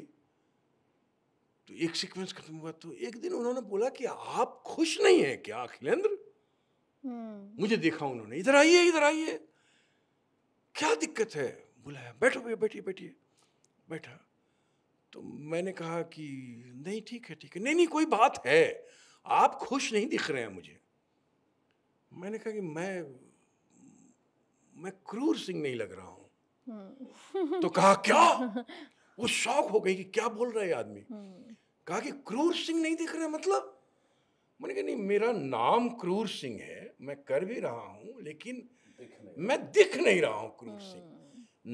S1: तो एक सीक्वेंस खत्म हुआ तो एक दिन उन्होंने बोला कि आप खुश नहीं है क्या अखिलेंद्र हम्म। मुझे देखा उन्होंने इधर आइए इधर आइए क्या दिक्कत है बोला बैठो भैया बैठिए बैठिए बैठा तो मैंने कहा कि नहीं ठीक है ठीक है नहीं नहीं कोई बात है आप खुश नहीं दिख रहे हैं मुझे मैंने कहा कि मैं मैं क्रूर सिंह नहीं लग रहा हूँ
S2: हम्म। तो कहा क्या
S1: वो शौक हो गई कि क्या बोल रहा है आदमी हम्म। कहा कि क्रूर सिंह नहीं दिख रहा मतलब मैंने कहा नहीं मेरा नाम क्रूर सिंह है मैं कर भी रहा हूँ लेकिन मैं दिख नहीं रहा हूँ क्रूर हम्म। सिंह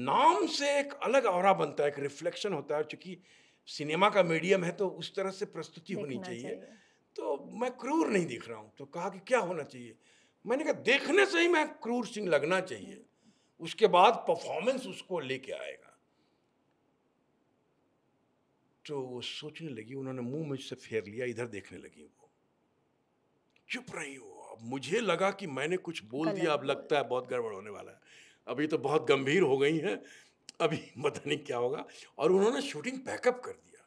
S1: नाम से एक अलग और बनता है एक रिफ्लेक्शन होता है चूंकि सिनेमा का मीडियम है तो उस तरह से प्रस्तुति होनी चाहिए।, चाहिए तो मैं क्रूर नहीं दिख रहा हूँ तो कहा कि क्या होना चाहिए मैंने कहा देखने से ही मैं क्रूर सिंह लगना चाहिए उसके बाद परफॉर्मेंस उसको लेके आएगा तो वो सोचने लगी उन्होंने मुंह मुझसे से फेर लिया इधर देखने लगी वो चुप रही हो अब मुझे लगा कि मैंने कुछ बोल दिया अब लगता है बहुत गड़बड़ होने वाला है अभी तो बहुत गंभीर हो गई हैं अभी पता नहीं क्या होगा और उन्होंने शूटिंग पैकअप कर दिया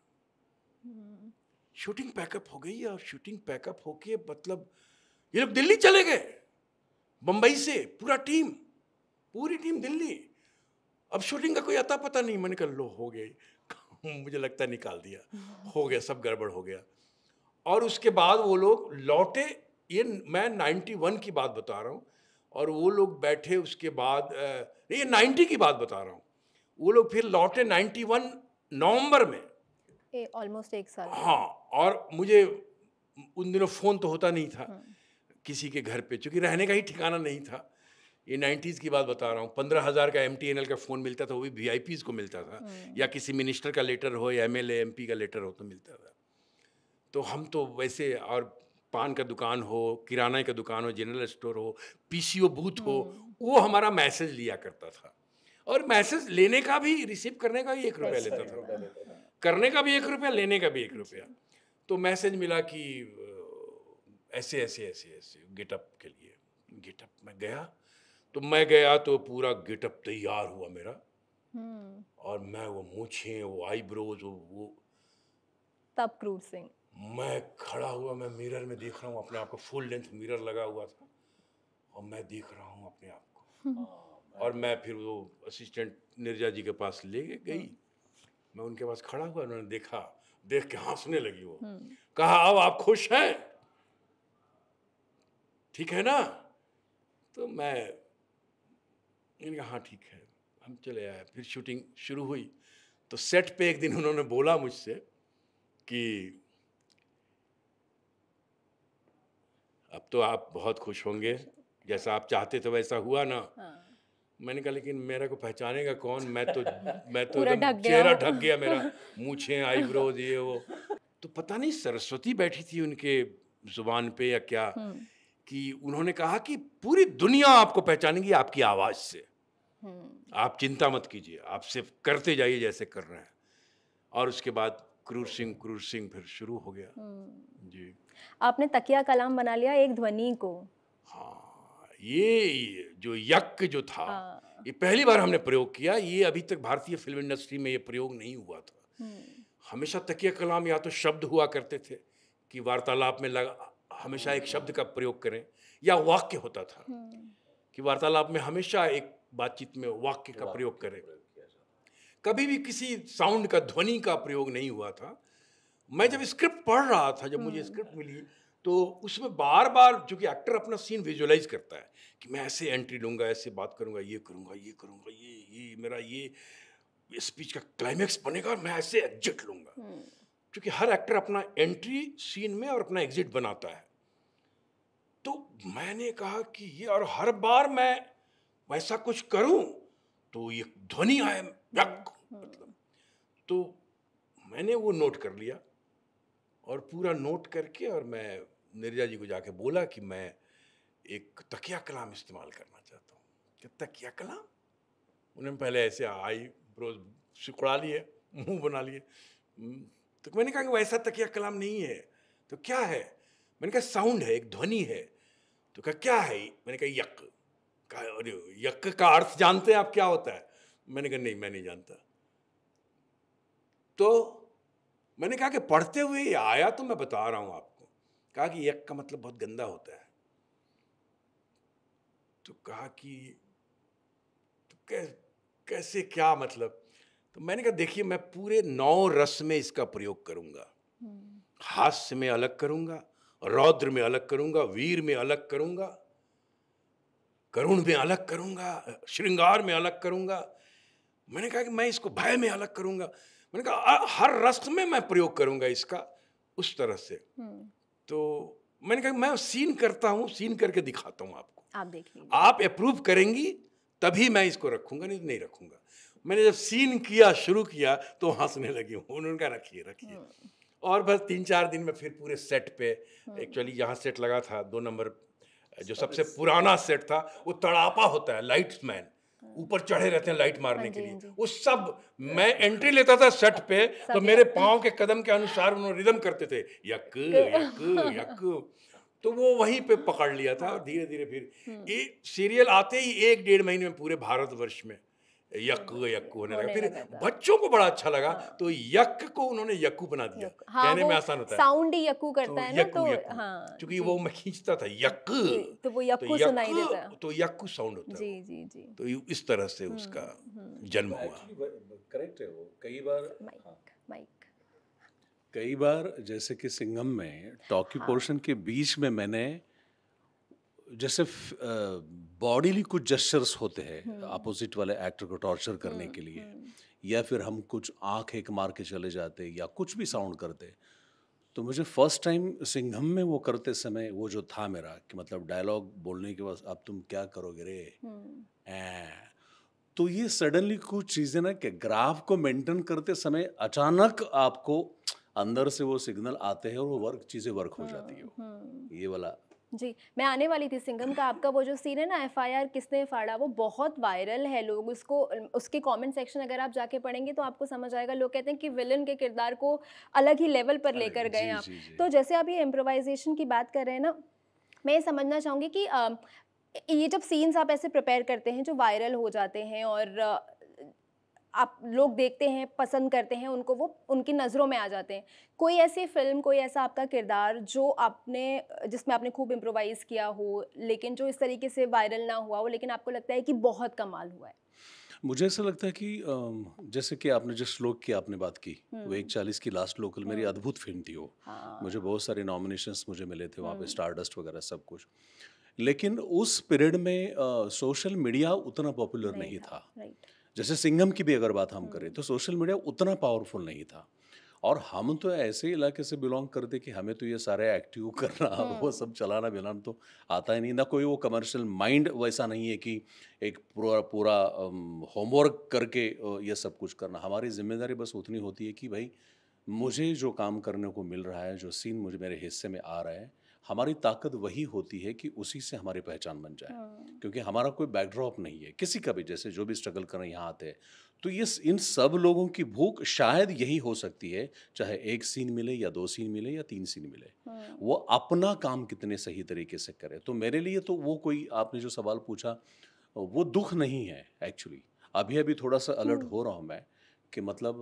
S1: शूटिंग हम्म। पैकअप हो गई और शूटिंग पैकअप होके मतलब ये लोग दिल्ली चले गए बम्बई से पूरा टीम पूरी टीम दिल्ली अब शूटिंग का कोई अता पता नहीं मैंने कहा लो हो गए मुझे लगता है निकाल दिया हो गया सब गड़बड़ हो गया और उसके बाद वो लोग लौटे ये मैं 91 की बात बता रहा हूँ और वो लोग बैठे उसके बाद ये 90 की बात बता रहा हूँ वो लोग फिर लौटे 91 नवम्बर
S2: में ऑलमोस्ट एक साल
S1: हाँ और मुझे उन दिनों फ़ोन तो होता नहीं था हम्म। किसी के घर पे चूँकि रहने का ही ठिकाना नहीं था ये नाइन्टीज़ की बात बता रहा हूँ पंद्रह हज़ार का एम का फ़ोन मिलता था वो भी वी को मिलता था हम्म। या किसी मिनिस्टर का लेटर हो या एम एल का लेटर हो तो मिलता था तो हम तो वैसे और पान का दुकान हो किराना का दुकान हो जनरल स्टोर हो पी बूथ हो हम्म। वो हमारा मैसेज लिया करता था और मैसेज लेने का भी रिसीव करने का भी एक रुपया लेता था करने का भी एक रुपया लेने का भी एक रुपया तो मैसेज मिला कि ऐसे ऐसे ऐसे ऐसे गेटअप के लिए गेटअप में गया तो मैं गया तो पूरा गेटअप तैयार हुआ मेरा हम्म। और मैं वो मूछे वो आईब्रोज वो
S2: तब क्रूर सिंह
S1: मैं खड़ा हुआ मैं मिरर में देख रहा हूँ अपने आप को फुल लेंथ मिरर लगा हुआ था और मैं देख रहा हूँ अपने आप को हम्म। हाँ, और मैं फिर वो असिस्टेंट निर्जा जी के पास ले गई हम्म। मैं उनके पास खड़ा हुआ उन्होंने देखा देख के हंसने लगी वो कहा अब आप खुश हैं ठीक है ना तो मैं मैंने कहा हाँ ठीक है हम चले आए फिर शूटिंग शुरू हुई तो सेट पे एक दिन उन्होंने बोला मुझसे कि अब तो आप बहुत खुश होंगे जैसा आप चाहते थे वैसा हुआ ना हाँ। मैंने कहा लेकिन मेरा को पहचानेगा कौन मैं तो मैं तो चेहरा ढक गया मेरा मुछे आईब्रोज ये वो तो पता नहीं सरस्वती बैठी थी उनके जुबान पे या क्या हम्म। कि उन्होंने कहा कि पूरी दुनिया आपको पहचानेगी आपकी आवाज़ से हम्म। आप चिंता मत कीजिए आप सिर्फ करते जाइए जैसे कर रहे हैं और उसके बाद क्रूर सिंह क्रूर सिंह फिर शुरू हो गया
S2: हम्म। जी आपने तकिया कलाम बना लिया एक ध्वनि को
S1: हाँ ये जो यक जो था हाँ। ये पहली बार हमने प्रयोग किया ये अभी तक भारतीय फिल्म इंडस्ट्री में ये प्रयोग नहीं हुआ था हम्म। हमेशा तकिया कलाम या तो शब्द हुआ करते थे कि वार्तालाप में लगा हमेशा एक शब्द का प्रयोग करें या वाक्य होता था कि वार्तालाप में हमेशा एक बातचीत में वाक्य का प्रयोग करें कभी भी किसी साउंड का ध्वनि का प्रयोग नहीं हुआ था मैं जब स्क्रिप्ट पढ़ रहा था जब मुझे स्क्रिप्ट हम्म। मिली तो उसमें बार बार कि एक्टर अपना सीन विजुअलाइज करता है कि मैं ऐसे एंट्री लूँगा ऐसे बात करूँगा ये करूँगा ये करूँगा ये ये मेरा ये स्पीच का क्लाइमैक्स बनेगा और मैं ऐसे एग्जिट लूँगा हम्म। क्योंकि हर एक्टर अपना एंट्री सीन में और अपना एग्जिट बनाता है तो मैंने कहा कि ये और हर बार मैं वैसा कुछ करूं तो ये ध्वनि आए मतलब तो मैंने वो नोट कर लिया और पूरा नोट करके और मैं निर्जा जी को जाके बोला कि मैं एक तकिया कलाम इस्तेमाल करना चाहता हूँ कि तकिया कलाम उन्होंने पहले ऐसे आई रोज सिकुड़ा लिए मुंह बना लिए हम्म, तो मैंने कहा कि वैसा तकिया कलाम नहीं है तो क्या है मैंने कहा साउंड है एक ध्वनि है तो कहा क्या है मैंने कहा यक कहा अरे यक का अर्थ जानते हैं आप क्या होता है मैंने कहा नहीं मैं नहीं जानता तो मैंने कहा कि पढ़ते हुए आया तो मैं बता रहा हूं आपको कहा कि यक का मतलब बहुत गंदा होता है तो कहा कि तो कै, कैसे क्या मतलब तो मैंने कहा देखिए मैं पूरे नौ रस में इसका प्रयोग करूंगा हम्म। हास्य में अलग करूंगा रौद्र में अलग करूंगा वीर में अलग करूंगा करुण में अलग करूंगा श्रृंगार में अलग करूंगा मैंने कहा कि मैं इसको भय में अलग करूंगा मैंने कहा हर रस में मैं प्रयोग करूंगा इसका उस तरह से हम्म। तो मैंने कहा मैं सीन करता हूँ सीन करके दिखाता हूँ आपको आप देखिए आप अप्रूव करेंगी तभी मैं इसको रखूंगा नहीं नहीं रखूंगा मैंने जब सीन किया शुरू किया तो हंसने लगी उन्होंने कहा रखिए रखिए हम्म। और बस तीन चार दिन में फिर पूरे सेट पे एक्चुअली हाँ। यहाँ सेट लगा था दो नंबर जो सबसे पुराना सेट था वो तड़ापा होता है लाइट्स मैन हाँ। ऊपर चढ़े रहते हैं लाइट मारने हाँ के लिए वो सब मैं एंट्री लेता था सेट पे तो मेरे पाँव के कदम के अनुसार उन्होंने रिदम करते थे यक यक यक तो वो वहीं पे पकड़ लिया था धीरे धीरे फिर ये सीरियल आते ही एक डेढ़ महीने में पूरे भारतवर्ष में यक यक्कू होने लगा फिर बच्चों को बड़ा अच्छा लगा हाँ। तो यक को उन्होंने यक्कू बना दिया हाँ, कहने में आसान होता है साउंड
S2: ही यक्कू करता तो है ना तो
S1: क्योंकि हाँ, वो मैं खींचता था यक
S2: तो वो तो यक्कू सुनाई देता है
S1: तो यक्कू साउंड होता है
S2: जी
S3: जी जी तो
S1: इस तरह से हम्म, उसका
S3: हम्म। जन्म हुआ करेक्ट है वो कई बार माइक माइक कई बार जैसे कि सिंगम में टॉकी पोर्शन के बीच में मैंने जैसे बॉडीली कुछ जेस्टर्स होते हैं अपोजिट हम्म। वाले एक्टर को टॉर्चर करने हम्म, के लिए हम्म। या फिर हम कुछ आँख एक मार के चले जाते या कुछ भी साउंड करते तो मुझे फर्स्ट टाइम सिंघम में वो करते समय वो जो था मेरा कि मतलब डायलॉग बोलने के बाद अब तुम क्या करोगे
S2: रे
S3: तो ये सडनली कुछ चीज़ें ना कि ग्राफ को मेंटेन करते समय अचानक आपको अंदर से वो सिग्नल आते हैं और वो वर्क चीज़ें वर्क हो जाती
S2: है हाँ, हाँ। ये वाला जी मैं आने वाली थी सिंगम का आपका वो जो सीन है ना एफआईआर किसने फाड़ा वो बहुत वायरल है लोग उसको उसके कमेंट सेक्शन अगर आप जाके पढ़ेंगे तो आपको समझ आएगा लोग कहते हैं कि विलन के किरदार को अलग ही लेवल पर लेकर गए आप जी, जी. तो जैसे आप ये इम्प्रोवाइजेशन की बात कर रहे हैं ना मैं ये समझना चाहूँगी कि आ, ये जब सीन्स आप ऐसे प्रिपेयर करते हैं जो वायरल हो जाते हैं और आप लोग देखते हैं पसंद करते हैं उनको वो उनकी नज़रों में आ जाते हैं कोई ऐसी फिल्म कोई ऐसा आपका किरदार जो आपने जिसमें आपने खूब इम्प्रोवाइज़ किया हो लेकिन जो इस तरीके से वायरल ना हुआ हो लेकिन आपको लगता है कि बहुत कमाल हुआ है
S3: मुझे ऐसा लगता है कि जैसे कि आपने जिस श्लोक की आपने बात की वो हम्म। एक चालीस की लास्ट लोकल मेरी हाँ। अद्भुत फिल्म थी वो हाँ। मुझे बहुत सारे नॉमिनेशंस मुझे मिले थे वहाँ पे स्टार हम्म। डस्ट वगैरह सब कुछ लेकिन उस पीरियड में सोशल मीडिया उतना पॉपुलर नहीं, नहीं था, था। जैसे सिंघम की भी अगर बात हम करें हम्म। तो सोशल मीडिया उतना पावरफुल नहीं था और हम तो ऐसे इलाके से बिलोंग करते कि हमें तो ये सारे एक्टिव करना और वो हम्म। सब चलाना बिलाना तो आता ही नहीं ना कोई वो कमर्शियल माइंड वैसा नहीं है कि एक पूरा पूरा होमवर्क करके ये सब कुछ करना हमारी जिम्मेदारी बस उतनी होती है कि भाई मुझे जो काम करने को मिल रहा है जो सीन मुझे मेरे हिस्से में आ रहा है हमारी ताकत वही होती है कि उसी से हमारी पहचान बन जाए हाँ। क्योंकि हमारा कोई बैकड्रॉप नहीं है किसी का भी जैसे जो भी स्ट्रगल कर रहे हैं यहाँ आते हैं तो ये इन सब लोगों की भूख शायद यही हो सकती है चाहे एक सीन मिले या दो सीन मिले या तीन सीन मिले हाँ। वो अपना काम कितने सही तरीके से करे तो मेरे लिए तो वो कोई आपने जो सवाल पूछा वो दुख नहीं है एक्चुअली अभी अभी थोड़ा सा अलर्ट हाँ। हो रहा हूँ मैं कि मतलब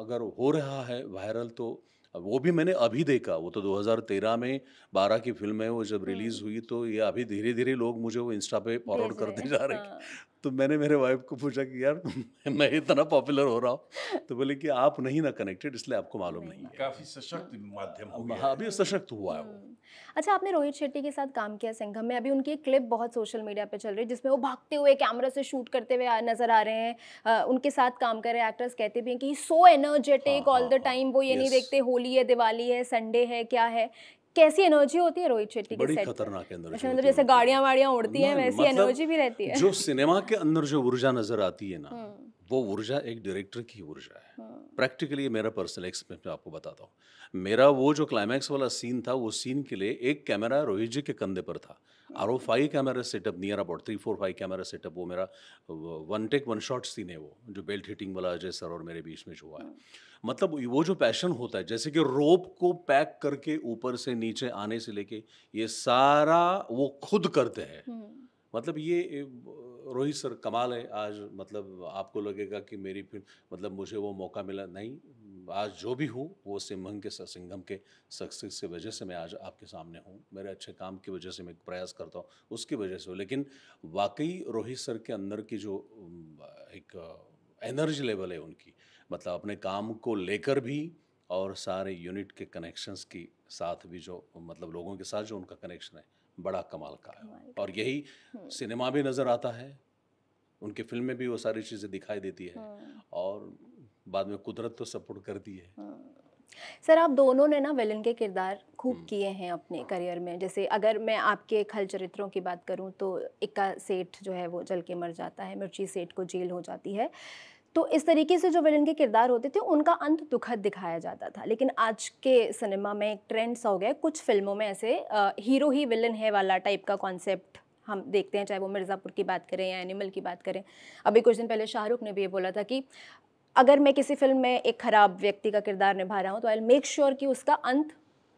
S3: अगर हो रहा है वायरल तो वो भी मैंने अभी देखा वो तो 2013 में 12 की फिल्म है वो जब हाँ। रिलीज़ हुई तो ये अभी धीरे धीरे लोग मुझे वो इंस्टा पे फॉरवर्ड करते जा रहे हैं तो मैंने मेरे वाइफ को पूछा कि यार मैं इतना पॉपुलर हो रहा हूँ तो बोले कि आप नहीं ना कनेक्टेड इसलिए आपको मालूम नहीं, नहीं
S1: है काफ़ी सशक्त माध्यम हो
S3: गया हाँ, अभी सशक्त हुआ है वो हम्म।
S2: अच्छा आपने रोहित शेट्टी के साथ काम किया संगम में अभी उनकी एक क्लिप बहुत सोशल मीडिया पे चल रही है जिसमें वो भागते हुए कैमरा से शूट करते हुए नजर आ रहे हैं आ, उनके साथ काम कर रहे एक्टर्स कहते भी हैं कि so energetic all the time वो ये नहीं देखते होली है दिवाली है संडे है क्या है कैसी एनर्जी होती है रोहित शेट्टी बड़ी खतरनाक एनर्जी अच्छा, मतलब जैसे गाड़ियां वाड़ियां उड़ती हैं वैसी मतलब एनर्जी भी रहती है जो
S3: सिनेमा के अंदर जो ऊर्जा नजर आती है ना हम्म। वो ऊर्जा एक डायरेक्टर की ऊर्जा है प्रैक्टिकली हम्म। मेरा पर्सनल एक्सपीरियंस मैं आपको बताता हूँ मेरा वो जो क्लाइमैक्स वाला सीन था वो सीन के लिए एक कैमरा रोहित जी के कंधे पर था R O five camera setup near about three four five camera setup वो मेरा one take one shot scene है वो जो बेल्ट हिटिंग वाला अजय सर और मेरे बीच में जो हुआ है हम्म। मतलब वो जो पैशन होता है जैसे कि रोप को पैक करके ऊपर से नीचे आने से लेके ये सारा वो खुद करते हैं मतलब ये रोहित सर कमाल है आज मतलब आपको लगेगा कि मेरी फिल्म मतलब मुझे वो मौका मिला नहीं आज जो भी हूँ वो सिंघम के सिंघम के सक्सेस की वजह से मैं आज आपके सामने हूँ मेरे अच्छे काम की वजह से मैं प्रयास करता हूँ उसकी वजह से लेकिन वाकई रोहित सर के अंदर की जो एक एनर्जी लेवल है उनकी मतलब अपने काम को लेकर भी और सारे यूनिट के कनेक्शंस की साथ भी जो मतलब लोगों के साथ जो उनका कनेक्शन है बड़ा कमाल का है और यही सिनेमा भी नज़र आता है उनके फिल्म में भी वो सारी चीज़ें दिखाई देती है और बाद में कुदरत तो सपोर्ट करती
S2: है सर आप दोनों ने ना विलन के किरदार खूब किए हैं अपने करियर में जैसे अगर मैं आपके खल चरित्रों की बात करूं तो इक्का सेठ जो है वो जल के मर जाता है मिर्ची सेठ को जेल हो जाती है तो इस तरीके से जो विलन के किरदार होते थे उनका अंत दुखद दिखाया जाता था लेकिन आज के सिनेमा में एक ट्रेंड सा हो गया कुछ फिल्मों में ऐसे हीरो ही विलन है वाला टाइप का कॉन्सेप्ट हम देखते हैं चाहे वो मिर्ज़ापुर की बात करें या एनिमल की बात करें अभी कुछ दिन पहले शाहरुख ने भी ये बोला था कि अगर मैं किसी फिल्म में एक ख़राब व्यक्ति का किरदार निभा रहा हूँ तो आई मेक श्योर कि उसका अंत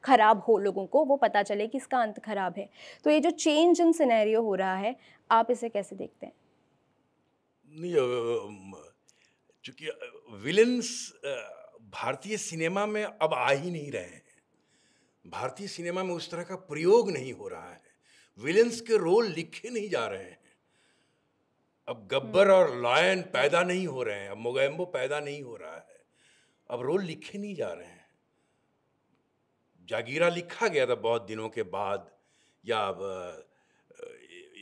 S2: ख़राब हो लोगों को वो पता चले कि इसका अंत खराब है तो ये जो चेंज इन सिनेरियो हो रहा है आप इसे कैसे देखते हैं
S1: नहीं चूँकि विलन्स भारतीय सिनेमा में अब आ ही नहीं रहे हैं भारतीय सिनेमा में उस तरह का प्रयोग नहीं हो रहा है विलन्स के रोल लिखे नहीं जा रहे हैं अब गब्बर हम्म। और लायन पैदा नहीं हो रहे हैं अब मोगैम्बो पैदा नहीं हो रहा है अब रोल लिखे नहीं जा रहे हैं जागीरा लिखा गया था बहुत दिनों के बाद या अब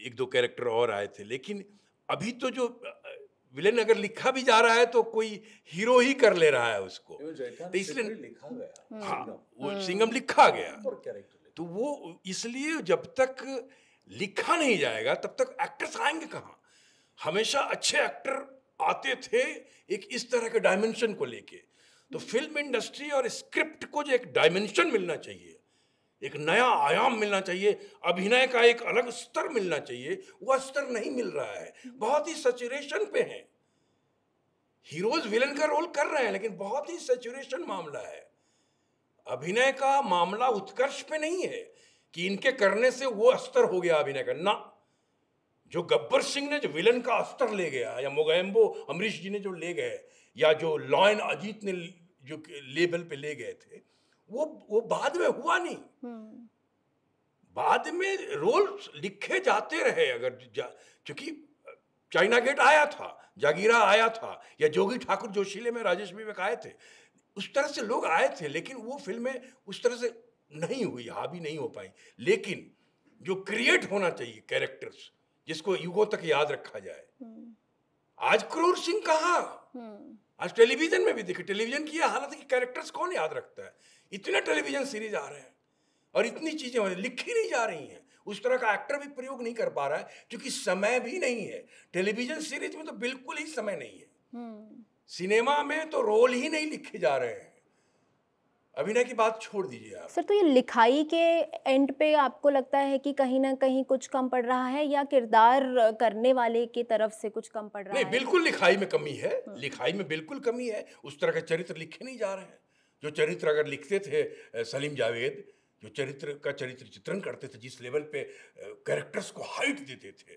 S1: एक दो कैरेक्टर और आए थे लेकिन अभी तो जो विलेन अगर लिखा भी जा रहा है तो कोई हीरो ही कर ले रहा है उसको
S3: तो इसलिए लिखा गया हम्म। हाँ वो सिंगम हम्म। लिखा गया
S1: तो वो इसलिए जब तक लिखा नहीं जाएगा तब तक एक्टर्स आएंगे कहाँ हमेशा अच्छे एक्टर आते थे एक इस तरह के डायमेंशन को लेके तो फिल्म इंडस्ट्री और स्क्रिप्ट को जो एक डायमेंशन मिलना चाहिए एक नया आयाम मिलना चाहिए अभिनय का एक अलग स्तर मिलना चाहिए वह स्तर नहीं मिल रहा है बहुत ही सचुरेशन पे हैं हीरोज विलन का रोल कर रहे हैं लेकिन बहुत ही सचुरेशन मामला है अभिनय का मामला उत्कर्ष पे नहीं है कि इनके करने से वो स्तर हो गया अभिनय का ना जो गब्बर सिंह ने जो विलन का स्तर ले गया या मोगैम्बो अमरीश जी ने जो ले गए या जो लॉयन अजीत ने जो लेवल पे ले गए थे वो वो बाद में हुआ नहीं हम्म। बाद में रोल लिखे जाते रहे अगर क्योंकि चाइना गेट आया था जागीरा आया था या जोगी ठाकुर जोशीले में राजेश विवेक आए थे उस तरह से लोग आए थे लेकिन वो फिल्में उस तरह से नहीं हुई हावी नहीं हो पाई लेकिन जो क्रिएट होना चाहिए कैरेक्टर्स जिसको युगों तक याद रखा जाए हम्म। आज क्रूर सिंह कहा हम्म। आज टेलीविजन में भी देखे टेलीविजन की हालत है कि कैरेक्टर्स कौन याद रखता है इतने टेलीविजन सीरीज आ रहे हैं और इतनी चीज़ें हो रही लिखी नहीं जा रही हैं उस तरह का एक्टर भी प्रयोग नहीं कर पा रहा है क्योंकि समय भी नहीं है टेलीविजन सीरीज में तो बिल्कुल ही समय नहीं है हम्म। सिनेमा में तो रोल ही नहीं लिखे जा रहे हैं अभिनय की बात छोड़ दीजिए
S2: आप सर तो ये लिखाई के एंड पे आपको लगता है कि कहीं ना कहीं कुछ कम पड़ रहा है या किरदार करने वाले की तरफ से कुछ कम पड़ रहा नहीं,
S1: है बिल्कुल लिखाई में कमी है हम्म। लिखाई में बिल्कुल कमी है उस तरह के चरित्र लिखे नहीं जा रहे हैं जो चरित्र अगर लिखते थे सलीम जावेद जो चरित्र का चरित्र चित्रण करते थे जिस लेवल पे कैरेक्टर्स को हाइट देते थे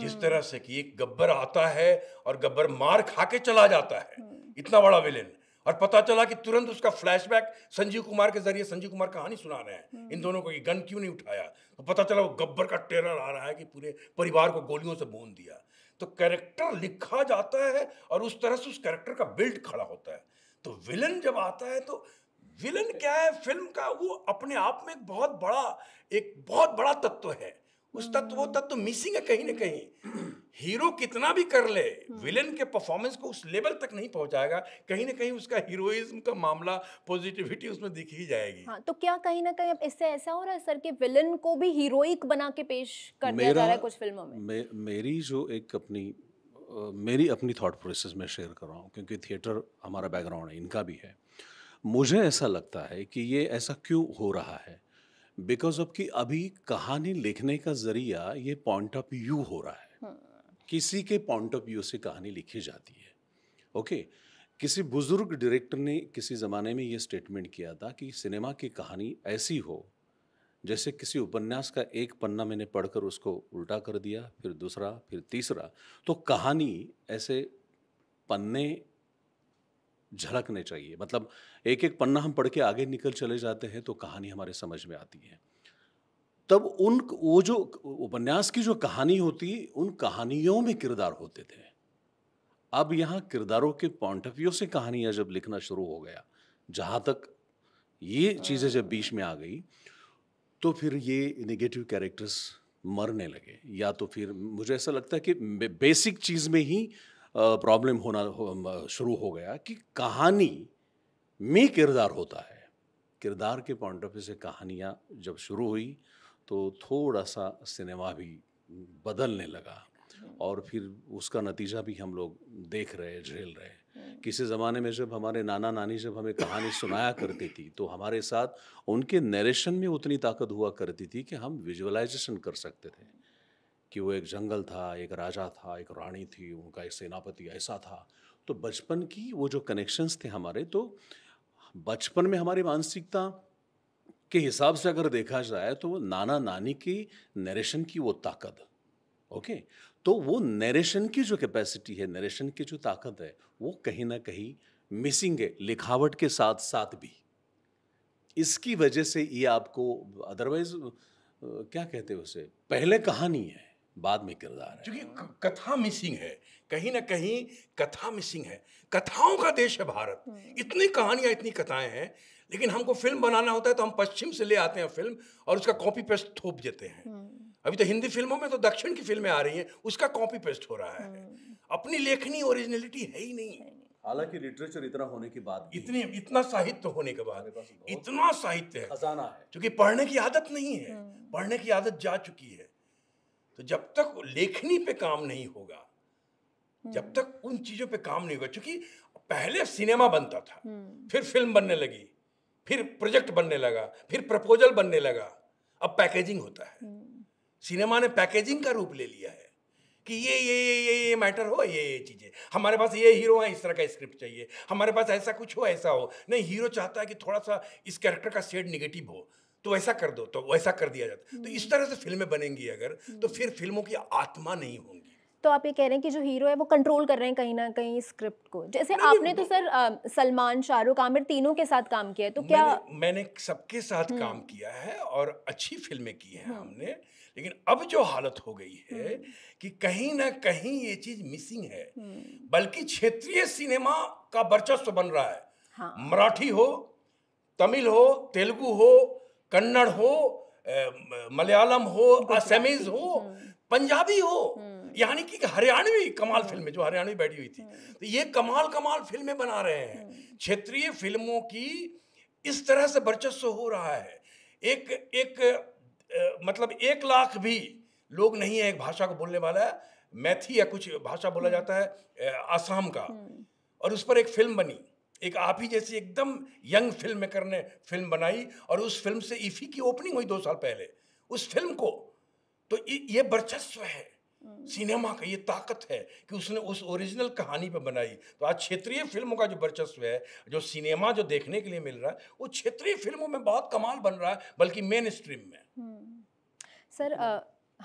S1: जिस हम्म। तरह से कि एक गब्बर आता है और गब्बर मार खा के चला जाता है हम्म। इतना बड़ा विलेन और पता चला कि तुरंत उसका फ्लैशबैक संजीव कुमार के जरिए संजीव कुमार कहानी सुना रहे हैं इन हम्म। दोनों को ये गन क्यों नहीं उठाया तो पता चला वो गब्बर का टेरर आ रहा है कि पूरे परिवार को गोलियों से भून दिया तो कैरेक्टर लिखा जाता है और उस तरह से उस कैरेक्टर का बिल्ड खड़ा होता है तो विलन जब आता है तो विलन क्या है फिल्म का वो अपने आप में एक बहुत बड़ा एक बहुत बड़ा तत्व है उस तत्व वो तत्व मिसिंग है कहीं ना कहीं हीरो कितना भी कर ले विलेन के परफॉर्मेंस को उस लेवल तक नहीं पहुंचाएगा कहीं ना कहीं उसका हीरोइज्म का मामला पॉजिटिविटी उसमें
S3: दिख ही जाएगी
S2: हाँ, तो क्या कहीं ना कहीं अब इससे ऐसा हो रहा है सर कि विलेन को भी हीरोइक बना के पेश कर दिया जा रहा है कुछ फिल्मों में
S3: मे, मेरी जो एक अपनी मेरी अपनी थॉट प्रोसेस में शेयर कर रहा हूँ क्योंकि थिएटर हमारा बैकग्राउंड है इनका भी है मुझे ऐसा लगता है कि ये ऐसा क्यों हो रहा है बिकॉज ऑफ कि अभी कहानी लिखने का जरिया ये पॉइंट ऑफ व्यू हो रहा है हाँ। किसी के पॉइंट ऑफ व्यू से कहानी लिखी जाती है ओके किसी बुज़ुर्ग डायरेक्टर ने किसी ज़माने में ये स्टेटमेंट किया था कि सिनेमा की कहानी ऐसी हो जैसे किसी उपन्यास का एक पन्ना मैंने पढ़कर उसको उल्टा कर दिया फिर दूसरा फिर तीसरा तो कहानी ऐसे पन्ने झलकने चाहिए मतलब एक एक पन्ना हम पढ़ के आगे निकल चले जाते हैं तो कहानी हमारे समझ में आती है तब उन वो जो उपन्यास की जो कहानी होती उन कहानियों में किरदार होते थे अब यहाँ किरदारों के पॉइंट ऑफ व्यू से कहानियाँ जब लिखना शुरू हो गया जहाँ तक ये चीज़ें जब बीच में आ गई तो फिर ये नेगेटिव कैरेक्टर्स मरने लगे या तो फिर मुझे ऐसा लगता है कि बेसिक चीज़ में ही प्रॉब्लम होना हो, शुरू हो गया कि कहानी में किरदार होता है किरदार के पॉइंट ऑफ व्यू से कहानियाँ जब शुरू हुई तो थोड़ा सा सिनेमा भी बदलने लगा अच्छा। और फिर उसका नतीजा भी हम लोग देख रहे झेल रहे हाँ। किसी ज़माने में जब हमारे नाना नानी जब हमें कहानी सुनाया करती थी तो हमारे साथ उनके नरेशन में उतनी ताकत हुआ करती थी कि हम विजुअलाइजेशन कर सकते थे कि वो एक जंगल था एक राजा था एक रानी थी उनका एक सेनापति ऐसा था तो बचपन की वो जो कनेक्शंस थे हमारे तो बचपन में हमारी मानसिकता के हिसाब से अगर देखा जाए तो नाना नानी की नरेशन की वो ताकत ओके तो वो नरेशन की जो कैपेसिटी है नरेशन की जो ताकत है वो कहीं ना कहीं मिसिंग है लिखावट के साथ साथ भी इसकी वजह से ये आपको अदरवाइज क्या कहते हैं उसे पहले कहानी है बाद में किरदार है क्योंकि कथा मिसिंग है कहीं ना कहीं
S1: कथा मिसिंग है कथाओं का देश है भारत हम्म। इतनी कहानियां इतनी कथाएं हैं लेकिन हमको फिल्म बनाना होता है तो हम पश्चिम से ले आते हैं फिल्म और उसका कॉपी पेस्ट थोप देते हैं हम्म। अभी तो हिंदी फिल्मों में तो दक्षिण की फिल्में आ रही हैं उसका कॉपी पेस्ट हो रहा है हम्म। अपनी लेखनी ओरिजिनलिटी है ही नहीं हालांकि लिटरेचर इतना होने के बाद इतनी इतना साहित्य होने के बाद इतना साहित्य है खजाना है क्योंकि पढ़ने की आदत नहीं है हम्म। पढ़ने की आदत जा चुकी है तो जब तक लेखनी पे काम नहीं होगा
S2: हम्म।
S1: जब तक उन चीजों पे काम नहीं होगा क्योंकि पहले सिनेमा बनता था फिर फिल्म बनने लगी फिर प्रोजेक्ट बनने लगा फिर प्रपोजल बनने लगा अब पैकेजिंग होता है सिनेमा ने पैकेजिंग का रूप ले लिया है कि ये ये ये ये ये मैटर हो ये ये चीज़ें हमारे पास ये हीरो हैं इस तरह का स्क्रिप्ट चाहिए हमारे पास ऐसा कुछ हो ऐसा हो नहीं हीरो चाहता है कि थोड़ा सा इस कैरेक्टर का शेड निगेटिव हो तो वैसा कर दो तो वैसा कर दिया जाता तो इस तरह से फिल्में बनेंगी अगर तो फिर फिल्मों की आत्मा नहीं होगी
S2: तो आप ये कह रहे हैं कि जो हीरो है वो कंट्रोल कर रहे हैं कहीं ना कहीं स्क्रिप्ट को जैसे नहीं, आपने नहीं, तो सर सलमान शाहरुख आमिर तीनों के साथ काम किया है तो क्या मैंने,
S1: मैंने सबके साथ हम्म। काम किया है और अच्छी फिल्में की हैं हम्म। हमने लेकिन अब जो हालत हो गई है हम्म। कि कहीं ना कहीं ये चीज मिसिंग है बल्कि क्षेत्रीय सिनेमा का वर्चस्व बन रहा है हाँ। मराठी हो तमिल हो तेलुगु हो कन्नड़ हो मलयालम हो असमीज हो पंजाबी हो यानी कि हरियाणवी कमाल फिल्में जो हरियाणवी बैठी हुई थी हम्म। तो ये कमाल कमाल फिल्में बना रहे हैं हम्म। क्षेत्रीय फिल्मों की इस तरह से वर्चस्व हो रहा है एक एक आ, मतलब एक लाख भी लोग नहीं है एक भाषा को बोलने वाला है मैथी या कुछ भाषा बोला हम्म। जाता है आसाम का और उस पर एक फिल्म बनी एक आप ही जैसी एकदम यंग फिल्म मेकर ने फिल्म बनाई और उस फिल्म से इफ़ी की ओपनिंग हुई दो साल पहले उस फिल्म को तो ये वर्चस्व है सिनेमा का ये ताकत है कि उसने उस ओरिजिनल कहानी पे बनाई तो आज क्षेत्रीय फिल्मों का जो वर्चस्व है जो सिनेमा जो देखने के लिए मिल रहा है वो क्षेत्रीय
S3: फिल्मों में बहुत कमाल बन रहा है बल्कि मेन स्ट्रीम
S1: में
S2: हम्म। सर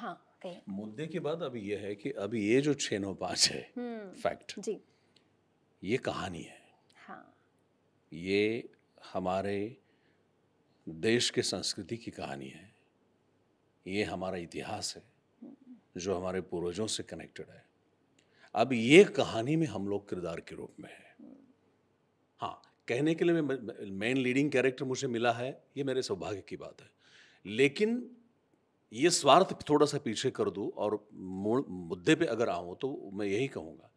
S2: हाँ
S3: मुद्दे के बाद अभी यह है कि अभी ये जो छे नौ पांच है
S2: फैक्ट हम्म। जी
S3: ये कहानी है हाँ ये हमारे देश के संस्कृति की कहानी है ये हमारा इतिहास है जो हमारे पूर्वजों से कनेक्टेड है अब ये कहानी में हम लोग किरदार के रूप में है हाँ कहने के लिए मैं मेन लीडिंग कैरेक्टर मुझे मिला है ये मेरे सौभाग्य की बात है लेकिन ये स्वार्थ थोड़ा सा पीछे कर दूँ और मुद्दे पे अगर आऊँ तो मैं यही कहूँगा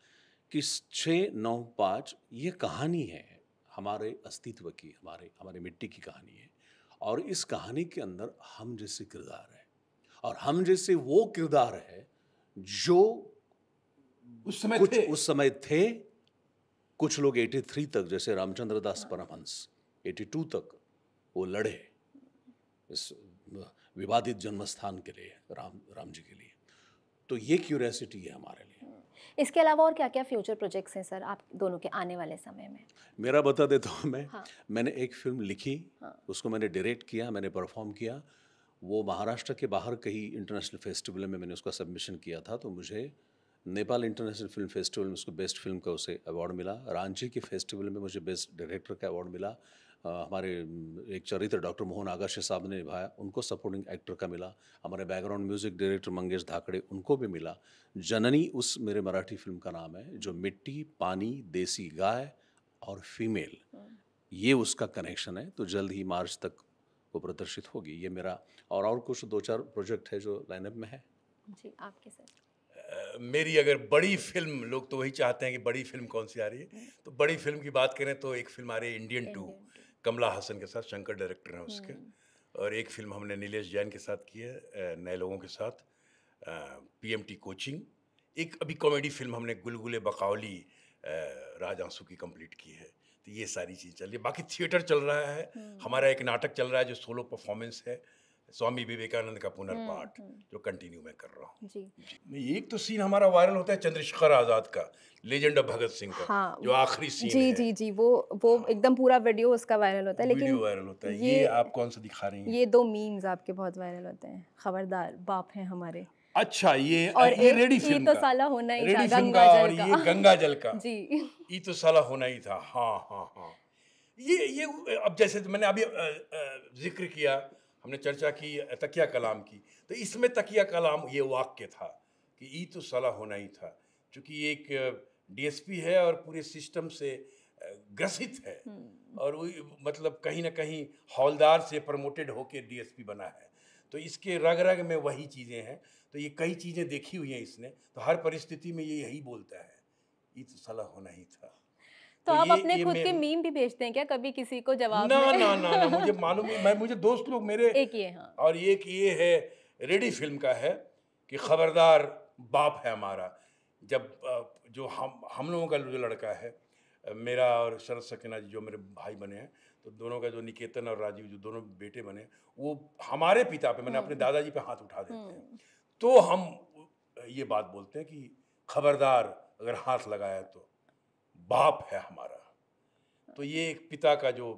S3: कि छः नौ पाँच ये कहानी है हमारे अस्तित्व की हमारे हमारे मिट्टी की कहानी है और इस कहानी के अंदर हम जैसे किरदार हैं और हम जैसे वो किरदार है जो उस समय कुछ थे। उस समय थे कुछ लोग 83 तक जैसे रामचंद्र दास हाँ। परमहंस 82 तक वो लड़े इस विवादित जन्मस्थान के लिए राम राम जी के लिए तो ये क्यूरियसिटी है हमारे लिए हाँ।
S2: इसके अलावा और क्या क्या फ्यूचर प्रोजेक्ट्स हैं सर आप दोनों के आने वाले समय में
S3: मेरा बता देता हूँ मैं हाँ। मैंने एक फिल्म लिखी हाँ। उसको मैंने डायरेक्ट किया मैंने परफॉर्म किया वो महाराष्ट्र के बाहर कहीं इंटरनेशनल फेस्टिवल में मैंने उसका सबमिशन किया था तो मुझे नेपाल इंटरनेशनल फिल्म फेस्टिवल में उसको बेस्ट फिल्म का उसे अवार्ड मिला रांची के फेस्टिवल में मुझे बेस्ट डायरेक्टर का अवार्ड मिला आ, हमारे एक चरित्र डॉक्टर मोहन आगाशे साहब ने निभाया उनको सपोर्टिंग एक्टर का मिला हमारे background music director Mangesh Dhakde उनको भी मिला जननी उस मेरे मराठी फिल्म का नाम है जो मिट्टी पानी देसी गाय और फीमेल हाँ। ये उसका कनेक्शन है तो जल्द ही मार्च तक को प्रदर्शित होगी ये मेरा और और कुछ दो चार प्रोजेक्ट है जो लाइनअप में है
S2: जी आपके सर
S3: मेरी अगर बड़ी फिल्म लोग तो वही चाहते हैं कि बड़ी
S1: फिल्म कौन सी आ रही है हम्म। तो बड़ी फिल्म की बात करें तो एक फिल्म आ रही है इंडियन टू कमला हासन के साथ शंकर डायरेक्टर हैं उसके हम्म। और एक फिल्म हमने नीलेश जैन के साथ की है नए लोगों के साथ पीएमटी कोचिंग एक अभी कॉमेडी फिल्म हमने गुलगुले बकावली राज आंसू की कंप्लीट की है तो ये सारी चीज़ चल रही है बाकी थिएटर चल रहा है हम्म। हमारा एक नाटक चल रहा है जो सोलो परफॉर्मेंस है स्वामी विवेकानंद का पुनर्पाठ हम्म, हम्म। जो कंटिन्यू मैं कर रहा हूँ जी।, जी एक तो सीन हमारा वायरल होता है चंद्रशेखर आजाद का लेजेंड ऑफ भगत सिंह का हाँ, जो आखिरी सीन जी है। जी
S2: जी वो वो हाँ, एकदम पूरा वीडियो उसका वायरल होता है लेकिन वीडियो वायरल
S1: होता है ये, ये आप कौन सा दिखा रहे हैं ये
S2: दो मीम्स आपके बहुत वायरल होते हैं खबरदार बाप हैं हमारे
S1: अच्छा ये और ये रेडी फिल्म तो साला होना ही रेडी फिल्म का और ये गंगा जल का जी ये तो साला होना ही था हाँ हाँ हाँ ये ये अब जैसे तो मैंने अभी जिक्र किया हमने चर्चा की तकिया कलाम की तो इसमें तकिया कलाम ये वाक्य था कि ई तो सलाह होना ही था क्योंकि एक डीएसपी है और पूरे सिस्टम से ग्रसित है हम्म। और वो मतलब कहीं ना कहीं हौलदार से प्रमोटेड होके डीएसपी बना है तो इसके रग रग में वही चीज़ें हैं तो ये कई चीज़ें देखी हुई हैं इसने तो हर परिस्थिति में ये यही बोलता है ये तो सलाह होना ही था
S2: तो, तो आप अपने खुद के मीम भी भेजते हैं क्या कभी किसी को जवाब ना, ना ना ना मुझे
S1: मालूम है मैं मुझे दोस्त लोग मेरे एक ये हाँ। और एक ये है रेडी फिल्म का है कि खबरदार बाप है हमारा जब जो हम हम लोगों का जो लड़का है मेरा और शरद सकीना जी जो मेरे भाई बने हैं तो दोनों का जो निकेतन और राजीव जो दोनों बेटे बने वो हमारे पिता पे मैंने हम्म। अपने दादाजी पे हाथ उठा देते हम्म। हैं तो हम ये बात बोलते हैं कि खबरदार अगर हाथ लगाया तो बाप है हमारा तो ये एक पिता का जो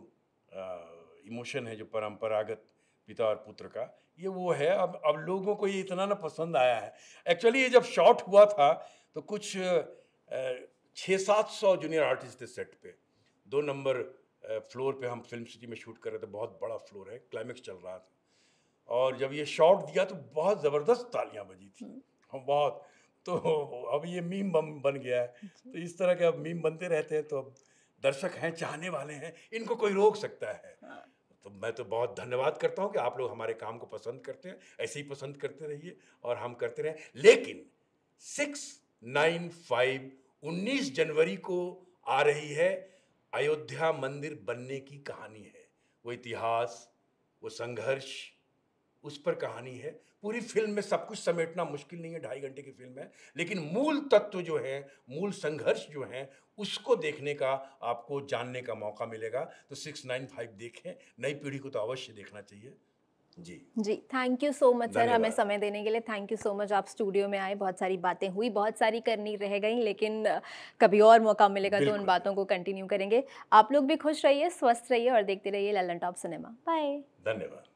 S1: इमोशन है जो परंपरागत पिता और पुत्र का ये वो है अब अब लोगों को ये इतना ना पसंद आया है एक्चुअली ये जब शॉट हुआ था तो कुछ छः सात सौ जूनियर आर्टिस्ट थे सेट पे दो नंबर फ्लोर पे हम फिल्म सिटी में शूट कर रहे थे बहुत बड़ा फ्लोर है क्लाइमेक्स चल रहा था और जब ये शॉट दिया तो बहुत ज़बरदस्त तालियां बजी थी हम्म। हम बहुत तो अब ये मीम बन गया है तो इस तरह के अब मीम बनते रहते हैं तो अब दर्शक हैं चाहने वाले हैं इनको कोई रोक सकता है हाँ। तो मैं तो बहुत धन्यवाद करता हूँ कि आप लोग हमारे काम को पसंद करते हैं ऐसे ही पसंद करते रहिए और हम करते रहें लेकिन सिक्स नाइन फाइव उन्नीस जनवरी को आ रही है अयोध्या मंदिर बनने की कहानी है वो इतिहास वो संघर्ष उस पर कहानी है पूरी फिल्म में सब कुछ समेटना मुश्किल नहीं है ढाई घंटे की फिल्म है लेकिन मूल तत्व जो है मूल संघर्ष जो है उसको देखने का आपको जानने का मौका मिलेगा तो सिक्स नाइन फाइव देखें नई पीढ़ी को तो अवश्य देखना चाहिए जी
S2: जी thank you so much sir हमें समय देने के लिए थैंक यू सो मच आप स्टूडियो में आए बहुत सारी बातें हुई बहुत सारी करनी रह गई लेकिन कभी और मौका मिलेगा तो उन बातों को कंटिन्यू करेंगे आप लोग भी खुश रहिए स्वस्थ रहिए और देखते रहिए ललन टॉप सिनेमा बाय धन्यवाद